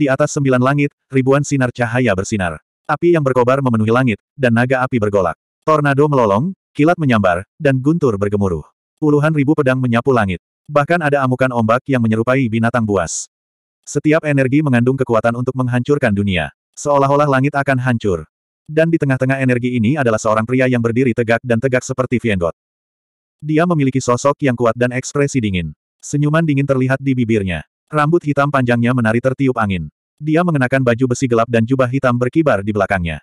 Di atas sembilan langit, ribuan sinar cahaya bersinar. Api yang berkobar memenuhi langit, dan naga api bergolak. Tornado melolong, kilat menyambar, dan guntur bergemuruh. Puluhan ribu pedang menyapu langit. Bahkan ada amukan ombak yang menyerupai binatang buas. Setiap energi mengandung kekuatan untuk menghancurkan dunia. Seolah-olah langit akan hancur. Dan di tengah-tengah energi ini adalah seorang pria yang berdiri tegak dan tegak seperti Viengot. Dia memiliki sosok yang kuat dan ekspresi dingin. Senyuman dingin terlihat di bibirnya. Rambut hitam panjangnya menari tertiup angin. Dia mengenakan baju besi gelap dan jubah hitam berkibar di belakangnya.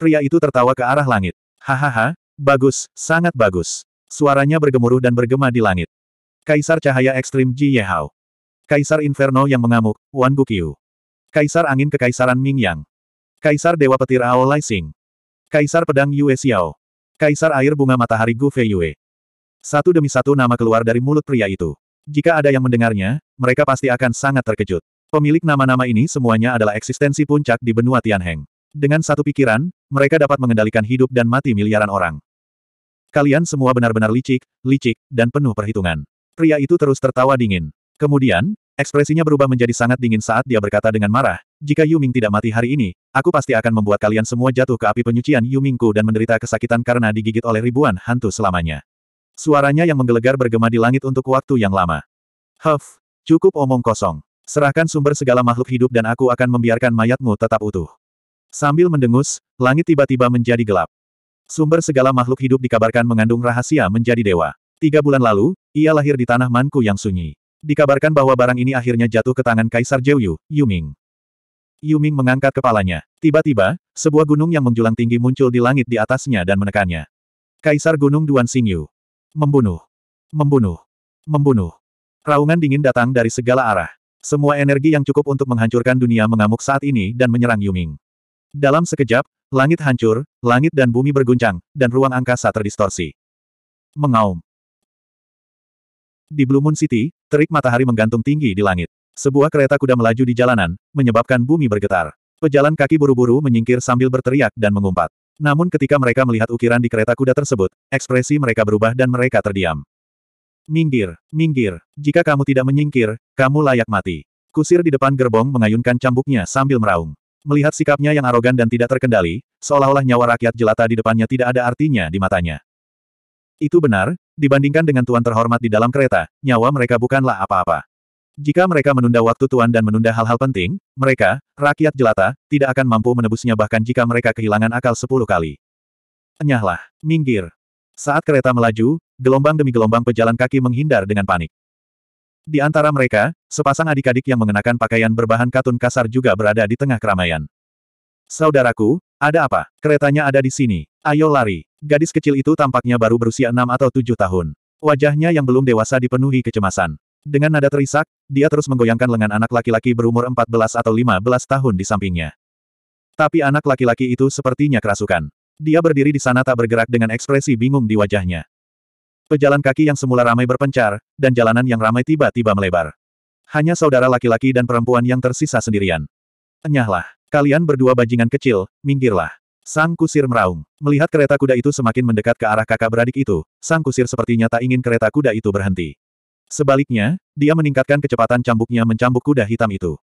Pria itu tertawa ke arah langit. Hahaha, bagus, sangat bagus. Suaranya bergemuruh dan bergema di langit. Kaisar Cahaya Ekstrim Ji Yehao. Kaisar Inferno yang mengamuk, Wan Guqiu, Kaisar Angin Kekaisaran Ming Yang. Kaisar Dewa Petir Ao Lai Sing. Kaisar Pedang Yue Xiao. Kaisar Air Bunga Matahari Gu Fei Yue. Satu demi satu nama keluar dari mulut pria itu. Jika ada yang mendengarnya, mereka pasti akan sangat terkejut. Pemilik nama-nama ini semuanya adalah eksistensi puncak di benua Tianheng. Dengan satu pikiran, mereka dapat mengendalikan hidup dan mati miliaran orang. Kalian semua benar-benar licik, licik, dan penuh perhitungan. Pria itu terus tertawa dingin. Kemudian, ekspresinya berubah menjadi sangat dingin saat dia berkata dengan marah, jika Yuming tidak mati hari ini, aku pasti akan membuat kalian semua jatuh ke api penyucian Yumingku dan menderita kesakitan karena digigit oleh ribuan hantu selamanya. Suaranya yang menggelegar bergema di langit untuk waktu yang lama. Huff, cukup omong kosong. Serahkan sumber segala makhluk hidup dan aku akan membiarkan mayatmu tetap utuh. Sambil mendengus, langit tiba-tiba menjadi gelap. Sumber segala makhluk hidup dikabarkan mengandung rahasia menjadi dewa. Tiga bulan lalu, ia lahir di tanah manku yang sunyi. Dikabarkan bahwa barang ini akhirnya jatuh ke tangan Kaisar Jeuyu, Yuming. Yuming mengangkat kepalanya. Tiba-tiba, sebuah gunung yang menjulang tinggi muncul di langit di atasnya dan menekannya. Kaisar Gunung Duan Xingyu. Membunuh. Membunuh. Membunuh. Raungan dingin datang dari segala arah. Semua energi yang cukup untuk menghancurkan dunia mengamuk saat ini dan menyerang Yuming. Dalam sekejap, langit hancur, langit dan bumi berguncang, dan ruang angkasa terdistorsi. Mengaum. Di Blue Moon City, terik matahari menggantung tinggi di langit. Sebuah kereta kuda melaju di jalanan, menyebabkan bumi bergetar. Pejalan kaki buru-buru menyingkir sambil berteriak dan mengumpat. Namun ketika mereka melihat ukiran di kereta kuda tersebut, Ekspresi mereka berubah dan mereka terdiam. Minggir, minggir, jika kamu tidak menyingkir, kamu layak mati. Kusir di depan gerbong mengayunkan cambuknya sambil meraung. Melihat sikapnya yang arogan dan tidak terkendali, seolah-olah nyawa rakyat jelata di depannya tidak ada artinya di matanya. Itu benar, dibandingkan dengan tuan terhormat di dalam kereta, nyawa mereka bukanlah apa-apa. Jika mereka menunda waktu tuan dan menunda hal-hal penting, mereka, rakyat jelata, tidak akan mampu menebusnya bahkan jika mereka kehilangan akal sepuluh kali. Enyahlah, minggir, saat kereta melaju, gelombang demi gelombang pejalan kaki menghindar dengan panik. Di antara mereka, sepasang adik-adik yang mengenakan pakaian berbahan katun kasar juga berada di tengah keramaian. Saudaraku, ada apa? Keretanya ada di sini. Ayo lari. Gadis kecil itu tampaknya baru berusia enam atau tujuh tahun. Wajahnya yang belum dewasa dipenuhi kecemasan. Dengan nada terisak, dia terus menggoyangkan lengan anak laki-laki berumur empat belas atau lima belas tahun di sampingnya. Tapi anak laki-laki itu sepertinya kerasukan. Dia berdiri di sana tak bergerak dengan ekspresi bingung di wajahnya. Pejalan kaki yang semula ramai berpencar, dan jalanan yang ramai tiba-tiba melebar. Hanya saudara laki-laki dan perempuan yang tersisa sendirian. Enyahlah, kalian berdua bajingan kecil, minggirlah. Sang kusir meraung. Melihat kereta kuda itu semakin mendekat ke arah kakak beradik itu, sang kusir sepertinya tak ingin kereta kuda itu berhenti. Sebaliknya, dia meningkatkan kecepatan cambuknya mencambuk kuda hitam itu.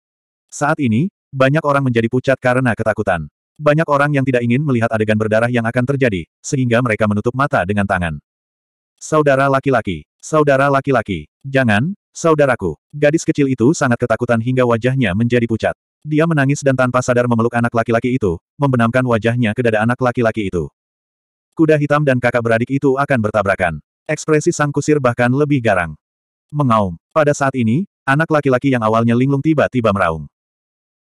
Saat ini, banyak orang menjadi pucat karena ketakutan. Banyak orang yang tidak ingin melihat adegan berdarah yang akan terjadi, sehingga mereka menutup mata dengan tangan. Saudara laki-laki, saudara laki-laki, jangan, saudaraku. Gadis kecil itu sangat ketakutan hingga wajahnya menjadi pucat. Dia menangis dan tanpa sadar memeluk anak laki-laki itu, membenamkan wajahnya ke dada anak laki-laki itu. Kuda hitam dan kakak beradik itu akan bertabrakan. Ekspresi sang kusir bahkan lebih garang. Mengaum. Pada saat ini, anak laki-laki yang awalnya linglung tiba-tiba meraung.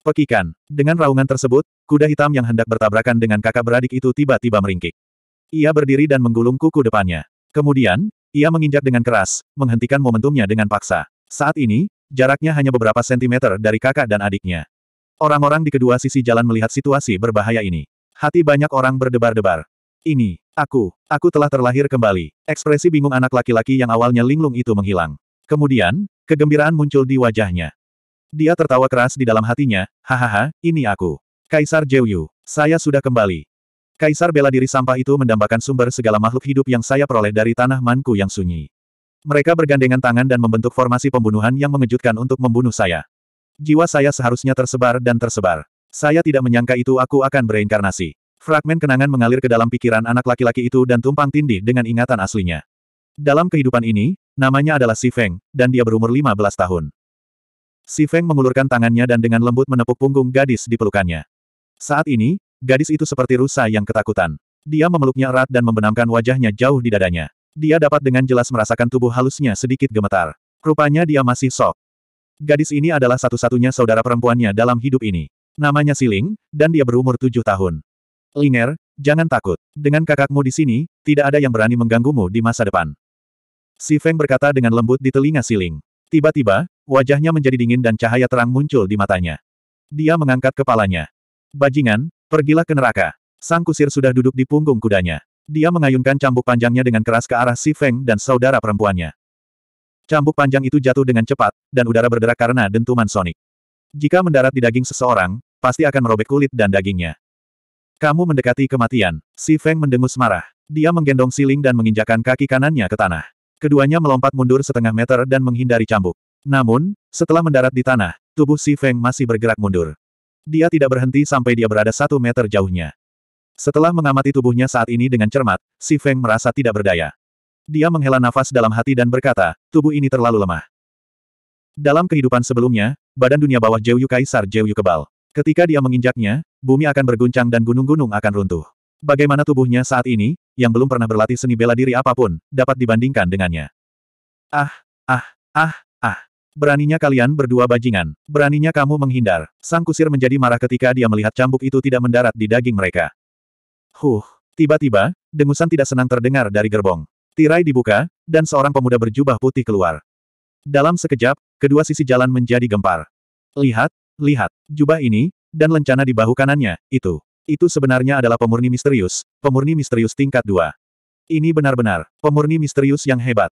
Pekikan. Dengan raungan tersebut, kuda hitam yang hendak bertabrakan dengan kakak beradik itu tiba-tiba meringkik. Ia berdiri dan menggulung kuku depannya. Kemudian, ia menginjak dengan keras, menghentikan momentumnya dengan paksa. Saat ini, jaraknya hanya beberapa sentimeter dari kakak dan adiknya. Orang-orang di kedua sisi jalan melihat situasi berbahaya ini. Hati banyak orang berdebar-debar. Ini, aku, aku telah terlahir kembali. Ekspresi bingung anak laki-laki yang awalnya linglung itu menghilang. Kemudian, kegembiraan muncul di wajahnya. Dia tertawa keras di dalam hatinya, hahaha, ini aku. Kaisar Jeuyu, saya sudah kembali. Kaisar bela diri sampah itu mendambakan sumber segala makhluk hidup yang saya peroleh dari tanah manku yang sunyi. Mereka bergandengan tangan dan membentuk formasi pembunuhan yang mengejutkan untuk membunuh saya. Jiwa saya seharusnya tersebar dan tersebar. Saya tidak menyangka itu aku akan bereinkarnasi. Fragmen kenangan mengalir ke dalam pikiran anak laki-laki itu dan tumpang tindih dengan ingatan aslinya. Dalam kehidupan ini, namanya adalah Si Feng, dan dia berumur 15 tahun. Si Feng mengulurkan tangannya dan dengan lembut menepuk punggung gadis di pelukannya. Saat ini, gadis itu seperti rusa yang ketakutan. Dia memeluknya erat dan membenamkan wajahnya jauh di dadanya. Dia dapat dengan jelas merasakan tubuh halusnya sedikit gemetar. Rupanya dia masih sok. Gadis ini adalah satu-satunya saudara perempuannya dalam hidup ini. Namanya Siling, dan dia berumur tujuh tahun. Linger, jangan takut. Dengan kakakmu di sini, tidak ada yang berani mengganggumu di masa depan. Si Feng berkata dengan lembut di telinga Siling. Tiba-tiba, Wajahnya menjadi dingin dan cahaya terang muncul di matanya. Dia mengangkat kepalanya. Bajingan, pergilah ke neraka. Sang kusir sudah duduk di punggung kudanya. Dia mengayunkan cambuk panjangnya dengan keras ke arah Si Feng dan saudara perempuannya. Cambuk panjang itu jatuh dengan cepat, dan udara berderak karena dentuman sonik. Jika mendarat di daging seseorang, pasti akan merobek kulit dan dagingnya. Kamu mendekati kematian. Si Feng mendengus marah. Dia menggendong siling dan menginjakan kaki kanannya ke tanah. Keduanya melompat mundur setengah meter dan menghindari cambuk. Namun, setelah mendarat di tanah, tubuh Si Feng masih bergerak mundur. Dia tidak berhenti sampai dia berada satu meter jauhnya. Setelah mengamati tubuhnya saat ini dengan cermat, Si Feng merasa tidak berdaya. Dia menghela nafas dalam hati dan berkata, tubuh ini terlalu lemah. Dalam kehidupan sebelumnya, badan dunia bawah Jeyu Kaisar Jeyu kebal. Ketika dia menginjaknya, bumi akan berguncang dan gunung-gunung akan runtuh. Bagaimana tubuhnya saat ini, yang belum pernah berlatih seni bela diri apapun, dapat dibandingkan dengannya. Ah, ah, ah, ah. Beraninya kalian berdua bajingan. Beraninya kamu menghindar. Sang kusir menjadi marah ketika dia melihat cambuk itu tidak mendarat di daging mereka. Huh. Tiba-tiba, dengusan tidak senang terdengar dari gerbong. Tirai dibuka, dan seorang pemuda berjubah putih keluar. Dalam sekejap, kedua sisi jalan menjadi gempar. Lihat, lihat, jubah ini, dan lencana di bahu kanannya, itu. Itu sebenarnya adalah pemurni misterius, pemurni misterius tingkat dua. Ini benar-benar, pemurni misterius yang hebat.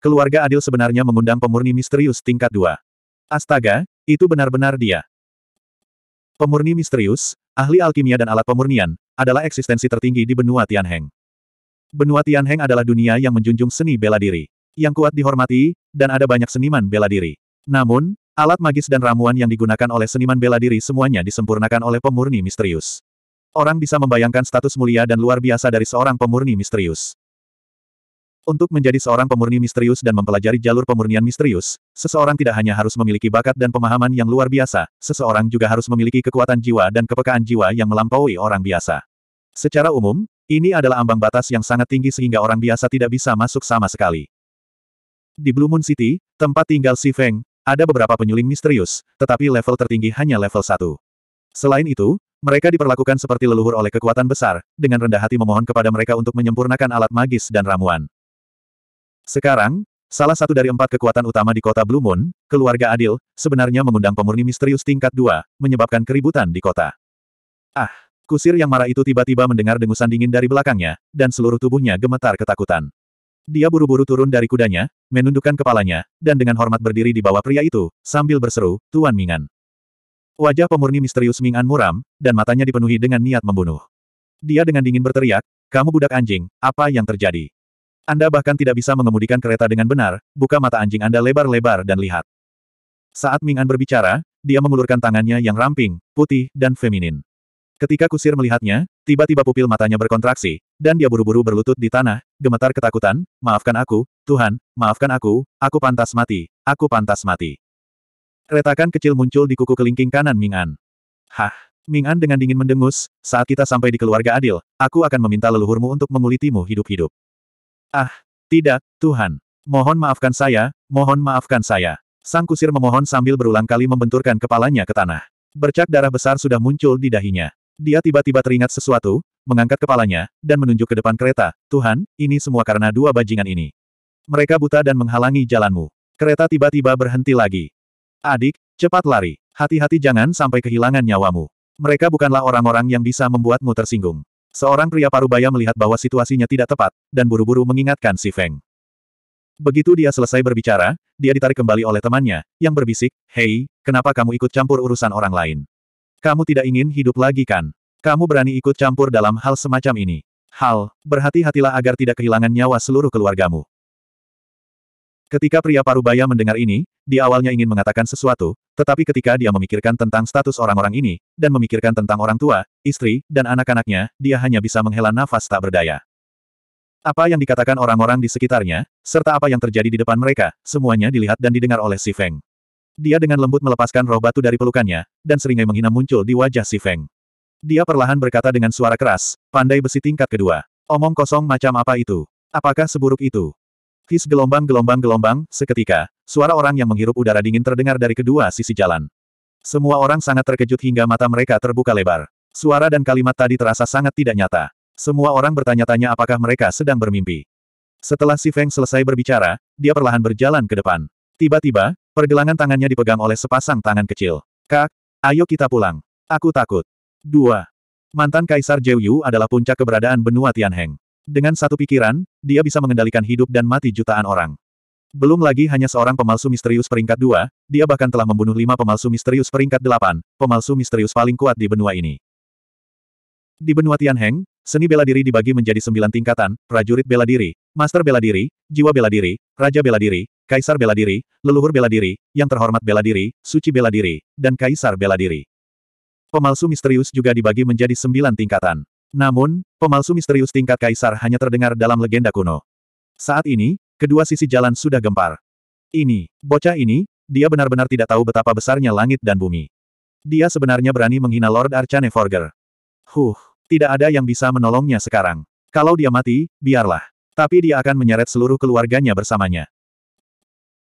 Keluarga adil sebenarnya mengundang pemurni misterius tingkat dua. Astaga, itu benar-benar dia. Pemurni misterius, ahli alkimia dan alat pemurnian, adalah eksistensi tertinggi di benua Tianheng. Benua Tianheng adalah dunia yang menjunjung seni bela diri. Yang kuat dihormati, dan ada banyak seniman bela diri. Namun, alat magis dan ramuan yang digunakan oleh seniman bela diri semuanya disempurnakan oleh pemurni misterius. Orang bisa membayangkan status mulia dan luar biasa dari seorang pemurni misterius. Untuk menjadi seorang pemurni misterius dan mempelajari jalur pemurnian misterius, seseorang tidak hanya harus memiliki bakat dan pemahaman yang luar biasa, seseorang juga harus memiliki kekuatan jiwa dan kepekaan jiwa yang melampaui orang biasa. Secara umum, ini adalah ambang batas yang sangat tinggi sehingga orang biasa tidak bisa masuk sama sekali. Di Blue Moon City, tempat tinggal Si Feng, ada beberapa penyuling misterius, tetapi level tertinggi hanya level 1. Selain itu, mereka diperlakukan seperti leluhur oleh kekuatan besar, dengan rendah hati memohon kepada mereka untuk menyempurnakan alat magis dan ramuan. Sekarang, salah satu dari empat kekuatan utama di kota Blue Moon, keluarga Adil, sebenarnya mengundang pemurni misterius tingkat dua, menyebabkan keributan di kota. Ah, kusir yang marah itu tiba-tiba mendengar dengusan dingin dari belakangnya, dan seluruh tubuhnya gemetar ketakutan. Dia buru-buru turun dari kudanya, menundukkan kepalanya, dan dengan hormat berdiri di bawah pria itu, sambil berseru, Tuan Mingan. Wajah pemurni misterius Mingan muram, dan matanya dipenuhi dengan niat membunuh. Dia dengan dingin berteriak, kamu budak anjing, apa yang terjadi? Anda bahkan tidak bisa mengemudikan kereta dengan benar, buka mata anjing Anda lebar-lebar dan lihat. Saat Ming An berbicara, dia mengulurkan tangannya yang ramping, putih, dan feminin. Ketika kusir melihatnya, tiba-tiba pupil matanya berkontraksi, dan dia buru-buru berlutut di tanah, gemetar ketakutan, maafkan aku, Tuhan, maafkan aku, aku pantas mati, aku pantas mati. Retakan kecil muncul di kuku kelingking kanan Ming An. Hah, Ming An dengan dingin mendengus, saat kita sampai di keluarga adil, aku akan meminta leluhurmu untuk mengulitimu hidup-hidup. Ah, tidak, Tuhan. Mohon maafkan saya, mohon maafkan saya. Sang kusir memohon sambil berulang kali membenturkan kepalanya ke tanah. Bercak darah besar sudah muncul di dahinya. Dia tiba-tiba teringat sesuatu, mengangkat kepalanya, dan menunjuk ke depan kereta, Tuhan, ini semua karena dua bajingan ini. Mereka buta dan menghalangi jalanmu. Kereta tiba-tiba berhenti lagi. Adik, cepat lari. Hati-hati jangan sampai kehilangan nyawamu. Mereka bukanlah orang-orang yang bisa membuatmu tersinggung. Seorang pria parubaya melihat bahwa situasinya tidak tepat, dan buru-buru mengingatkan si Feng. Begitu dia selesai berbicara, dia ditarik kembali oleh temannya, yang berbisik, Hei, kenapa kamu ikut campur urusan orang lain? Kamu tidak ingin hidup lagi kan? Kamu berani ikut campur dalam hal semacam ini. Hal, berhati-hatilah agar tidak kehilangan nyawa seluruh keluargamu. Ketika pria parubaya mendengar ini, di awalnya ingin mengatakan sesuatu, tetapi ketika dia memikirkan tentang status orang-orang ini, dan memikirkan tentang orang tua, istri, dan anak-anaknya, dia hanya bisa menghela nafas tak berdaya. Apa yang dikatakan orang-orang di sekitarnya, serta apa yang terjadi di depan mereka, semuanya dilihat dan didengar oleh Si Feng. Dia dengan lembut melepaskan roh batu dari pelukannya, dan seringai menghina muncul di wajah Si Feng. Dia perlahan berkata dengan suara keras, pandai besi tingkat kedua. Omong kosong macam apa itu? Apakah seburuk itu? His gelombang-gelombang-gelombang, seketika, suara orang yang menghirup udara dingin terdengar dari kedua sisi jalan. Semua orang sangat terkejut hingga mata mereka terbuka lebar. Suara dan kalimat tadi terasa sangat tidak nyata. Semua orang bertanya-tanya apakah mereka sedang bermimpi. Setelah si Feng selesai berbicara, dia perlahan berjalan ke depan. Tiba-tiba, pergelangan tangannya dipegang oleh sepasang tangan kecil. Kak, ayo kita pulang. Aku takut. 2. Mantan Kaisar Jeyu adalah puncak keberadaan benua Tianheng. Dengan satu pikiran, dia bisa mengendalikan hidup dan mati jutaan orang. Belum lagi hanya seorang pemalsu misterius peringkat dua, dia bahkan telah membunuh lima pemalsu misterius peringkat delapan, pemalsu misterius paling kuat di benua ini. Di benua Tianheng, seni bela diri dibagi menjadi sembilan tingkatan, prajurit bela diri, master bela diri, jiwa bela diri, raja bela diri, kaisar bela diri, leluhur bela diri, yang terhormat bela diri, suci bela diri, dan kaisar bela diri. Pemalsu misterius juga dibagi menjadi sembilan tingkatan. Namun, pemalsu misterius tingkat kaisar hanya terdengar dalam legenda kuno. Saat ini, kedua sisi jalan sudah gempar. Ini, bocah ini, dia benar-benar tidak tahu betapa besarnya langit dan bumi. Dia sebenarnya berani menghina Lord Archane Forger. Huh, tidak ada yang bisa menolongnya sekarang. Kalau dia mati, biarlah. Tapi dia akan menyeret seluruh keluarganya bersamanya.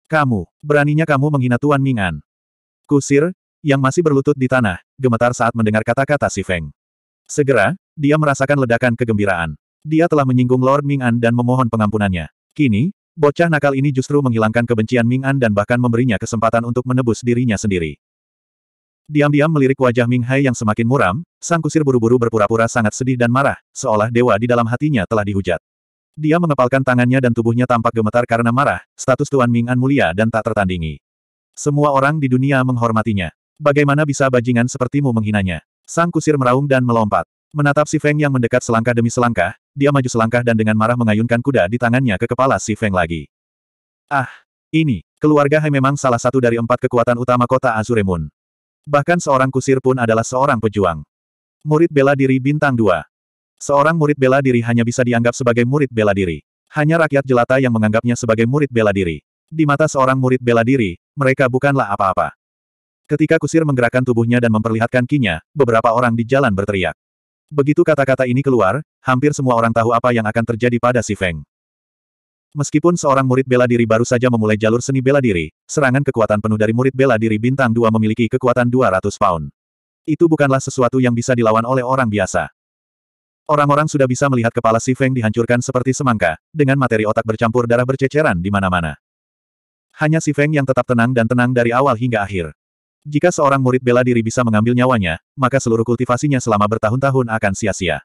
Kamu, beraninya kamu menghina Tuan Ming'an. Kusir, yang masih berlutut di tanah, gemetar saat mendengar kata-kata si Feng. Segera, dia merasakan ledakan kegembiraan. Dia telah menyinggung Lord Ming'an dan memohon pengampunannya. Kini, bocah nakal ini justru menghilangkan kebencian Ming'an dan bahkan memberinya kesempatan untuk menebus dirinya sendiri. Diam-diam melirik wajah Ming Hai yang semakin muram, sang kusir buru-buru berpura-pura sangat sedih dan marah, seolah dewa di dalam hatinya telah dihujat. Dia mengepalkan tangannya dan tubuhnya tampak gemetar karena marah, status Tuan Ming'an mulia dan tak tertandingi. Semua orang di dunia menghormatinya. Bagaimana bisa bajingan sepertimu menghinanya? Sang kusir meraung dan melompat. Menatap si Feng yang mendekat selangkah demi selangkah, dia maju selangkah dan dengan marah mengayunkan kuda di tangannya ke kepala si Feng lagi. Ah, ini, keluarga Hai memang salah satu dari empat kekuatan utama kota Azure Bahkan seorang kusir pun adalah seorang pejuang. Murid bela diri bintang dua. Seorang murid bela diri hanya bisa dianggap sebagai murid bela diri. Hanya rakyat jelata yang menganggapnya sebagai murid bela diri. Di mata seorang murid bela diri, mereka bukanlah apa-apa. Ketika kusir menggerakkan tubuhnya dan memperlihatkan kinya, beberapa orang di jalan berteriak. Begitu kata-kata ini keluar, hampir semua orang tahu apa yang akan terjadi pada si Feng. Meskipun seorang murid bela diri baru saja memulai jalur seni bela diri, serangan kekuatan penuh dari murid bela diri bintang 2 memiliki kekuatan 200 pound. Itu bukanlah sesuatu yang bisa dilawan oleh orang biasa. Orang-orang sudah bisa melihat kepala si Feng dihancurkan seperti semangka, dengan materi otak bercampur darah berceceran di mana-mana. Hanya si Feng yang tetap tenang dan tenang dari awal hingga akhir. Jika seorang murid bela diri bisa mengambil nyawanya, maka seluruh kultivasinya selama bertahun-tahun akan sia-sia.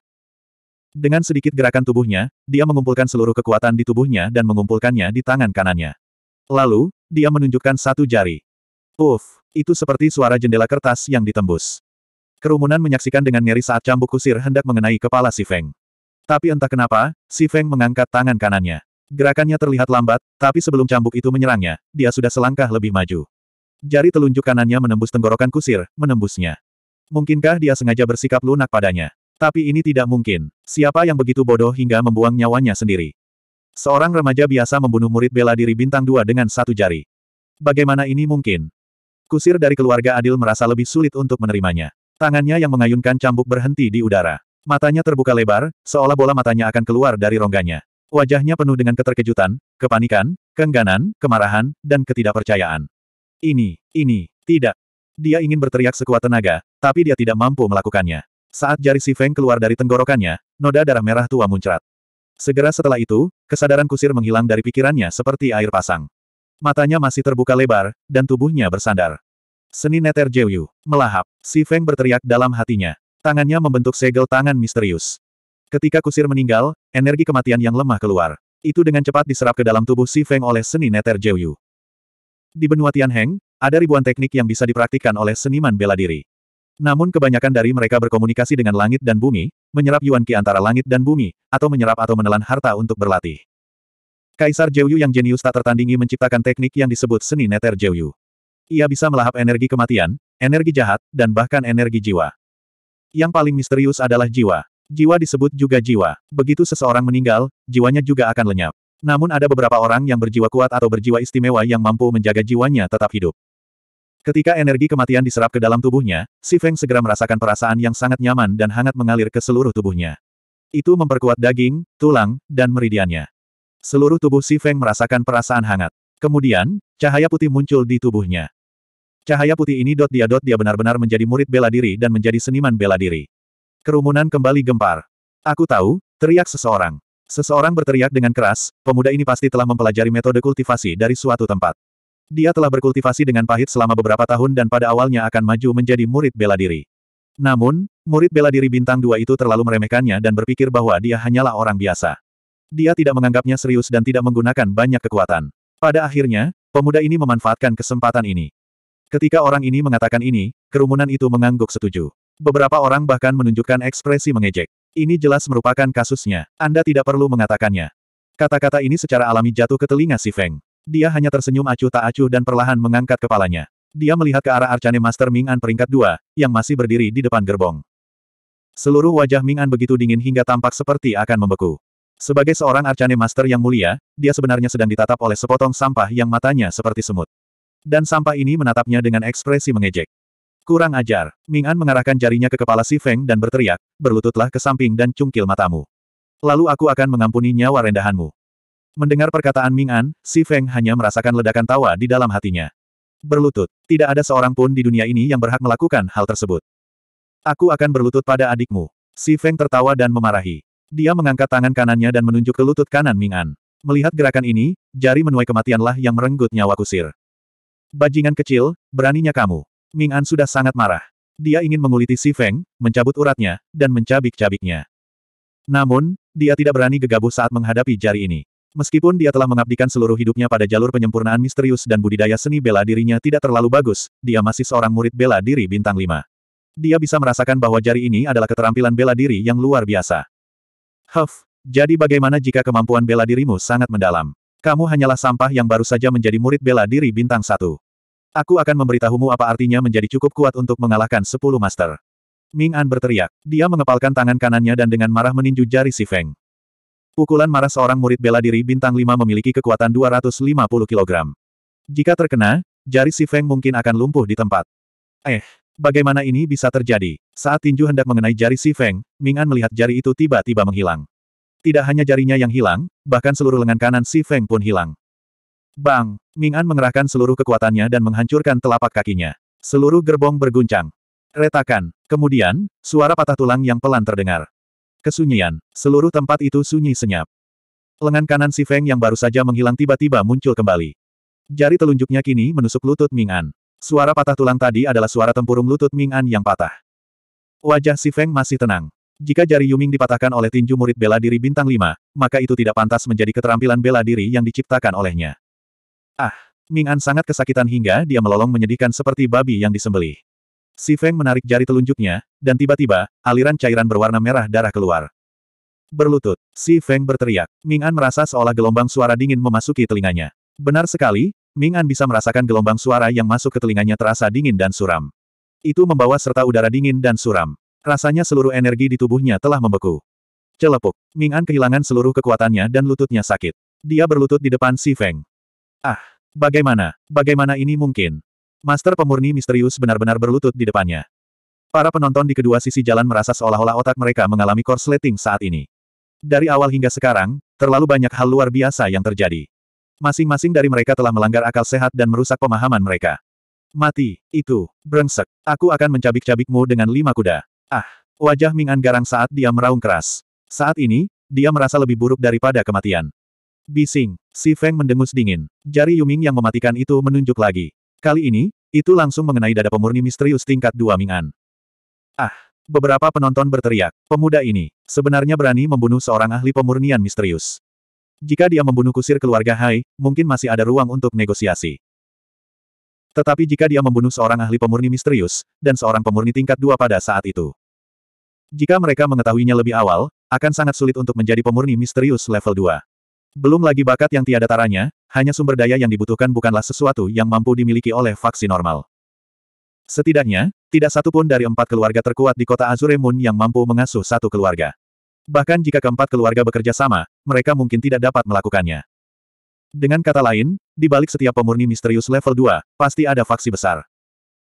Dengan sedikit gerakan tubuhnya, dia mengumpulkan seluruh kekuatan di tubuhnya dan mengumpulkannya di tangan kanannya. Lalu, dia menunjukkan satu jari. Uff, itu seperti suara jendela kertas yang ditembus. Kerumunan menyaksikan dengan ngeri saat cambuk kusir hendak mengenai kepala si Feng. Tapi entah kenapa, si Feng mengangkat tangan kanannya. Gerakannya terlihat lambat, tapi sebelum cambuk itu menyerangnya, dia sudah selangkah lebih maju. Jari telunjuk kanannya menembus tenggorokan kusir, menembusnya. Mungkinkah dia sengaja bersikap lunak padanya? Tapi ini tidak mungkin. Siapa yang begitu bodoh hingga membuang nyawanya sendiri? Seorang remaja biasa membunuh murid bela diri bintang dua dengan satu jari. Bagaimana ini mungkin? Kusir dari keluarga Adil merasa lebih sulit untuk menerimanya. Tangannya yang mengayunkan cambuk berhenti di udara. Matanya terbuka lebar, seolah bola matanya akan keluar dari rongganya. Wajahnya penuh dengan keterkejutan, kepanikan, keengganan, kemarahan, dan ketidakpercayaan. Ini, ini, tidak. Dia ingin berteriak sekuat tenaga, tapi dia tidak mampu melakukannya. Saat jari si Feng keluar dari tenggorokannya, noda darah merah tua muncrat. Segera setelah itu, kesadaran kusir menghilang dari pikirannya seperti air pasang. Matanya masih terbuka lebar, dan tubuhnya bersandar. Seni neter Jeyu, melahap, si Feng berteriak dalam hatinya. Tangannya membentuk segel tangan misterius. Ketika kusir meninggal, energi kematian yang lemah keluar. Itu dengan cepat diserap ke dalam tubuh si Feng oleh seni neter Jeyu. Di benua Tianheng, ada ribuan teknik yang bisa dipraktikkan oleh seniman bela diri. Namun kebanyakan dari mereka berkomunikasi dengan langit dan bumi, menyerap yuan Qi antara langit dan bumi, atau menyerap atau menelan harta untuk berlatih. Kaisar Jeyu yang jenius tak tertandingi menciptakan teknik yang disebut seni neter Jeyu. Ia bisa melahap energi kematian, energi jahat, dan bahkan energi jiwa. Yang paling misterius adalah jiwa. Jiwa disebut juga jiwa. Begitu seseorang meninggal, jiwanya juga akan lenyap. Namun ada beberapa orang yang berjiwa kuat atau berjiwa istimewa yang mampu menjaga jiwanya tetap hidup. Ketika energi kematian diserap ke dalam tubuhnya, Si Feng segera merasakan perasaan yang sangat nyaman dan hangat mengalir ke seluruh tubuhnya. Itu memperkuat daging, tulang, dan meridiannya. Seluruh tubuh Si Feng merasakan perasaan hangat. Kemudian, cahaya putih muncul di tubuhnya. Cahaya putih ini dot dia dot dia benar-benar menjadi murid bela diri dan menjadi seniman bela diri. Kerumunan kembali gempar. Aku tahu, teriak seseorang. Seseorang berteriak dengan keras, pemuda ini pasti telah mempelajari metode kultivasi dari suatu tempat. Dia telah berkultivasi dengan pahit selama beberapa tahun dan pada awalnya akan maju menjadi murid bela diri. Namun, murid bela diri bintang dua itu terlalu meremehkannya dan berpikir bahwa dia hanyalah orang biasa. Dia tidak menganggapnya serius dan tidak menggunakan banyak kekuatan. Pada akhirnya, pemuda ini memanfaatkan kesempatan ini. Ketika orang ini mengatakan ini, kerumunan itu mengangguk setuju. Beberapa orang bahkan menunjukkan ekspresi mengejek. Ini jelas merupakan kasusnya. Anda tidak perlu mengatakannya. Kata-kata ini secara alami jatuh ke telinga si Feng. Dia hanya tersenyum acuh tak acuh dan perlahan mengangkat kepalanya. Dia melihat ke arah Arcane Master Ming An peringkat dua, yang masih berdiri di depan gerbong. Seluruh wajah Ming An begitu dingin hingga tampak seperti akan membeku. Sebagai seorang Arcane Master yang mulia, dia sebenarnya sedang ditatap oleh sepotong sampah yang matanya seperti semut. Dan sampah ini menatapnya dengan ekspresi mengejek. Kurang ajar. Ming An mengarahkan jarinya ke kepala Si Feng dan berteriak, berlututlah ke samping dan cungkil matamu. Lalu aku akan mengampuni nyawa rendahanmu. Mendengar perkataan Ming An, Si Feng hanya merasakan ledakan tawa di dalam hatinya. Berlutut. Tidak ada seorang pun di dunia ini yang berhak melakukan hal tersebut. Aku akan berlutut pada adikmu. Si Feng tertawa dan memarahi. Dia mengangkat tangan kanannya dan menunjuk ke lutut kanan Ming An. Melihat gerakan ini, jari menuai kematianlah yang merenggut nyawa kusir. Bajingan kecil, beraninya kamu. Ming An sudah sangat marah. Dia ingin menguliti Si Feng, mencabut uratnya, dan mencabik-cabiknya. Namun, dia tidak berani gegabah saat menghadapi jari ini. Meskipun dia telah mengabdikan seluruh hidupnya pada jalur penyempurnaan misterius dan budidaya seni bela dirinya tidak terlalu bagus, dia masih seorang murid bela diri bintang lima. Dia bisa merasakan bahwa jari ini adalah keterampilan bela diri yang luar biasa. Huff, jadi bagaimana jika kemampuan bela dirimu sangat mendalam? Kamu hanyalah sampah yang baru saja menjadi murid bela diri bintang satu. Aku akan memberitahumu apa artinya menjadi cukup kuat untuk mengalahkan sepuluh master. Ming An berteriak. Dia mengepalkan tangan kanannya dan dengan marah meninju jari si Feng. Pukulan marah seorang murid bela diri bintang lima memiliki kekuatan 250 kg. Jika terkena, jari si Feng mungkin akan lumpuh di tempat. Eh, bagaimana ini bisa terjadi? Saat tinju hendak mengenai jari si Feng, Ming An melihat jari itu tiba-tiba menghilang. Tidak hanya jarinya yang hilang, bahkan seluruh lengan kanan si Feng pun hilang. Bang! Ming'an mengerahkan seluruh kekuatannya dan menghancurkan telapak kakinya. Seluruh gerbong berguncang. Retakan. Kemudian, suara patah tulang yang pelan terdengar. Kesunyian. Seluruh tempat itu sunyi senyap. Lengan kanan si Feng yang baru saja menghilang tiba-tiba muncul kembali. Jari telunjuknya kini menusuk lutut Ming'an. Suara patah tulang tadi adalah suara tempurung lutut Ming'an yang patah. Wajah si Feng masih tenang. Jika jari Yuming dipatahkan oleh tinju murid bela diri bintang 5, maka itu tidak pantas menjadi keterampilan bela diri yang diciptakan olehnya. Ah! Ming An sangat kesakitan hingga dia melolong menyedihkan seperti babi yang disembelih. Si Feng menarik jari telunjuknya, dan tiba-tiba, aliran cairan berwarna merah darah keluar. Berlutut, si Feng berteriak. Ming An merasa seolah gelombang suara dingin memasuki telinganya. Benar sekali, Ming An bisa merasakan gelombang suara yang masuk ke telinganya terasa dingin dan suram. Itu membawa serta udara dingin dan suram. Rasanya seluruh energi di tubuhnya telah membeku. Celepuk, Ming An kehilangan seluruh kekuatannya dan lututnya sakit. Dia berlutut di depan si Feng. Ah, bagaimana, bagaimana ini mungkin? Master pemurni misterius benar-benar berlutut di depannya. Para penonton di kedua sisi jalan merasa seolah-olah otak mereka mengalami korsleting saat ini. Dari awal hingga sekarang, terlalu banyak hal luar biasa yang terjadi. Masing-masing dari mereka telah melanggar akal sehat dan merusak pemahaman mereka. Mati, itu, brengsek, aku akan mencabik-cabikmu dengan lima kuda. Ah, wajah Mingan garang saat dia meraung keras. Saat ini, dia merasa lebih buruk daripada kematian. Bising. Si Feng mendengus dingin. Jari Yuming yang mematikan itu menunjuk lagi. Kali ini, itu langsung mengenai dada pemurni misterius tingkat dua Ming'an. Ah! Beberapa penonton berteriak. Pemuda ini, sebenarnya berani membunuh seorang ahli pemurnian misterius. Jika dia membunuh kusir keluarga Hai, mungkin masih ada ruang untuk negosiasi. Tetapi jika dia membunuh seorang ahli pemurni misterius, dan seorang pemurni tingkat dua pada saat itu. Jika mereka mengetahuinya lebih awal, akan sangat sulit untuk menjadi pemurni misterius level 2. Belum lagi bakat yang tiada taranya, hanya sumber daya yang dibutuhkan bukanlah sesuatu yang mampu dimiliki oleh faksi normal. Setidaknya, tidak satupun dari empat keluarga terkuat di kota Azuremun yang mampu mengasuh satu keluarga. Bahkan jika keempat keluarga bekerja sama, mereka mungkin tidak dapat melakukannya. Dengan kata lain, di balik setiap pemurni misterius level 2, pasti ada faksi besar.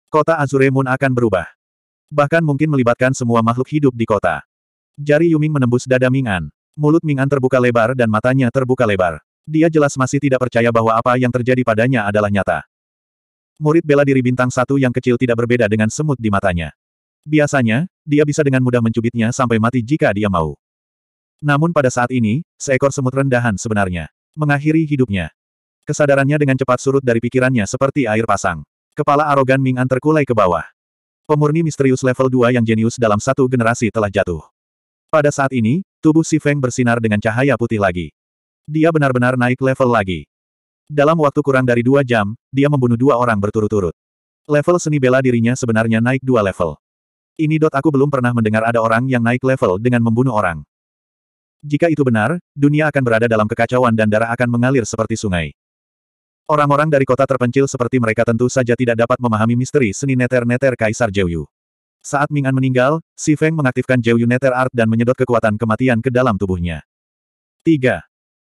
Kota Azuremun akan berubah. Bahkan mungkin melibatkan semua makhluk hidup di kota. Jari Yuming menembus dada Mingan. Mulut Ming'an terbuka lebar dan matanya terbuka lebar. Dia jelas masih tidak percaya bahwa apa yang terjadi padanya adalah nyata. Murid bela diri bintang satu yang kecil tidak berbeda dengan semut di matanya. Biasanya, dia bisa dengan mudah mencubitnya sampai mati jika dia mau. Namun pada saat ini, seekor semut rendahan sebenarnya. Mengakhiri hidupnya. Kesadarannya dengan cepat surut dari pikirannya seperti air pasang. Kepala arogan Ming'an terkulai ke bawah. Pemurni misterius level 2 yang jenius dalam satu generasi telah jatuh. Pada saat ini, tubuh Si Feng bersinar dengan cahaya putih lagi. Dia benar-benar naik level lagi. Dalam waktu kurang dari dua jam, dia membunuh dua orang berturut-turut. Level seni bela dirinya sebenarnya naik dua level. Ini dot aku belum pernah mendengar ada orang yang naik level dengan membunuh orang. Jika itu benar, dunia akan berada dalam kekacauan dan darah akan mengalir seperti sungai. Orang-orang dari kota terpencil seperti mereka tentu saja tidak dapat memahami misteri seni neter-neter Kaisar Jeyu. Saat Ming'an meninggal, Si Feng mengaktifkan Jiu Yuneter Art dan menyedot kekuatan kematian ke dalam tubuhnya. 3.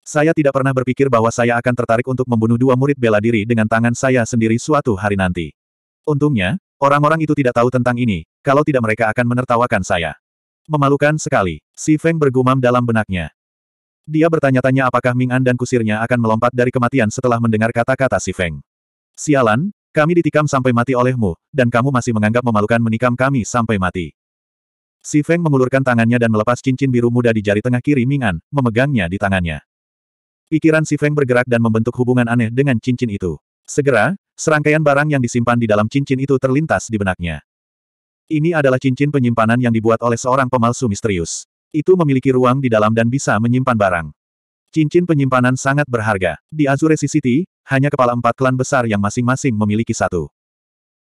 Saya tidak pernah berpikir bahwa saya akan tertarik untuk membunuh dua murid bela diri dengan tangan saya sendiri suatu hari nanti. Untungnya, orang-orang itu tidak tahu tentang ini, kalau tidak mereka akan menertawakan saya. Memalukan sekali, Si Feng bergumam dalam benaknya. Dia bertanya-tanya apakah Ming'an dan kusirnya akan melompat dari kematian setelah mendengar kata-kata Si Feng. Sialan, kami ditikam sampai mati olehmu, dan kamu masih menganggap memalukan menikam kami sampai mati. Si Feng mengulurkan tangannya dan melepas cincin biru muda di jari tengah kiri Mingan, memegangnya di tangannya. Pikiran Si Feng bergerak dan membentuk hubungan aneh dengan cincin itu. Segera, serangkaian barang yang disimpan di dalam cincin itu terlintas di benaknya. Ini adalah cincin penyimpanan yang dibuat oleh seorang pemalsu misterius. Itu memiliki ruang di dalam dan bisa menyimpan barang. Cincin penyimpanan sangat berharga. Di Azure City, hanya kepala empat klan besar yang masing-masing memiliki satu.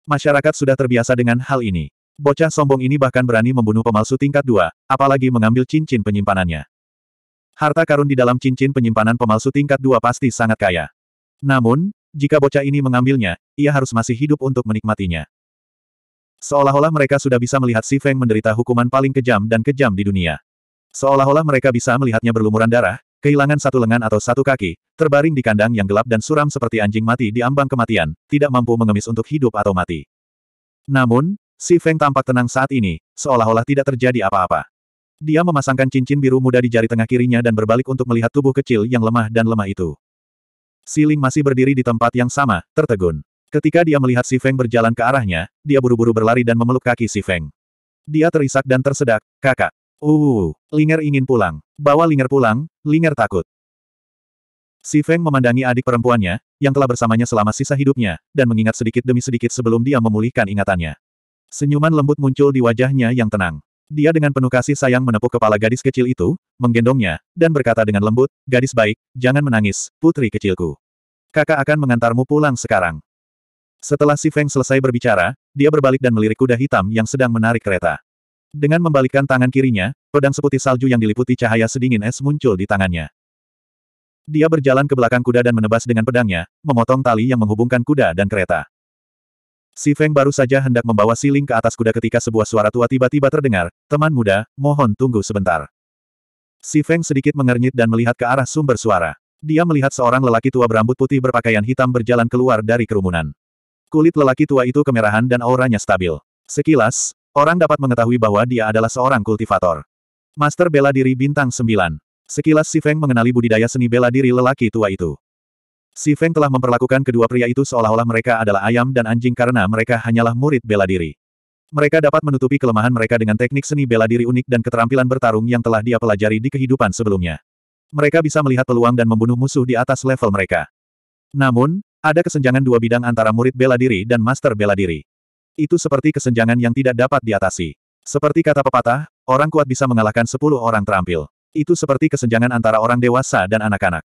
Masyarakat sudah terbiasa dengan hal ini. Bocah sombong ini bahkan berani membunuh pemalsu tingkat dua, apalagi mengambil cincin penyimpanannya. Harta karun di dalam cincin penyimpanan pemalsu tingkat dua pasti sangat kaya. Namun, jika bocah ini mengambilnya, ia harus masih hidup untuk menikmatinya. Seolah-olah mereka sudah bisa melihat Si Feng menderita hukuman paling kejam dan kejam di dunia. Seolah-olah mereka bisa melihatnya berlumuran darah, Kehilangan satu lengan atau satu kaki, terbaring di kandang yang gelap dan suram seperti anjing mati di ambang kematian, tidak mampu mengemis untuk hidup atau mati. Namun, si Feng tampak tenang saat ini, seolah-olah tidak terjadi apa-apa. Dia memasangkan cincin biru muda di jari tengah kirinya dan berbalik untuk melihat tubuh kecil yang lemah dan lemah itu. Siling masih berdiri di tempat yang sama, tertegun. Ketika dia melihat si Feng berjalan ke arahnya, dia buru-buru berlari dan memeluk kaki si Feng. Dia terisak dan tersedak, kakak. Uh, Linger ingin pulang. Bawa Linger pulang, Linger takut. Si Feng memandangi adik perempuannya, yang telah bersamanya selama sisa hidupnya, dan mengingat sedikit demi sedikit sebelum dia memulihkan ingatannya. Senyuman lembut muncul di wajahnya yang tenang. Dia dengan penuh kasih sayang menepuk kepala gadis kecil itu, menggendongnya, dan berkata dengan lembut, Gadis baik, jangan menangis, putri kecilku. Kakak akan mengantarmu pulang sekarang. Setelah si Feng selesai berbicara, dia berbalik dan melirik kuda hitam yang sedang menarik kereta. Dengan membalikkan tangan kirinya, pedang seputih salju yang diliputi cahaya sedingin es muncul di tangannya. Dia berjalan ke belakang kuda dan menebas dengan pedangnya, memotong tali yang menghubungkan kuda dan kereta. Si Feng baru saja hendak membawa siling ke atas kuda ketika sebuah suara tua tiba-tiba terdengar, teman muda, mohon tunggu sebentar. Si Feng sedikit mengernyit dan melihat ke arah sumber suara. Dia melihat seorang lelaki tua berambut putih berpakaian hitam berjalan keluar dari kerumunan. Kulit lelaki tua itu kemerahan dan auranya stabil. Sekilas, Orang dapat mengetahui bahwa dia adalah seorang kultivator. Master bela diri bintang 9. Sekilas Si Feng mengenali budidaya seni bela diri lelaki tua itu. Si Feng telah memperlakukan kedua pria itu seolah-olah mereka adalah ayam dan anjing karena mereka hanyalah murid bela diri. Mereka dapat menutupi kelemahan mereka dengan teknik seni bela diri unik dan keterampilan bertarung yang telah dia pelajari di kehidupan sebelumnya. Mereka bisa melihat peluang dan membunuh musuh di atas level mereka. Namun, ada kesenjangan dua bidang antara murid bela diri dan master bela diri. Itu seperti kesenjangan yang tidak dapat diatasi. Seperti kata pepatah, orang kuat bisa mengalahkan sepuluh orang terampil. Itu seperti kesenjangan antara orang dewasa dan anak-anak.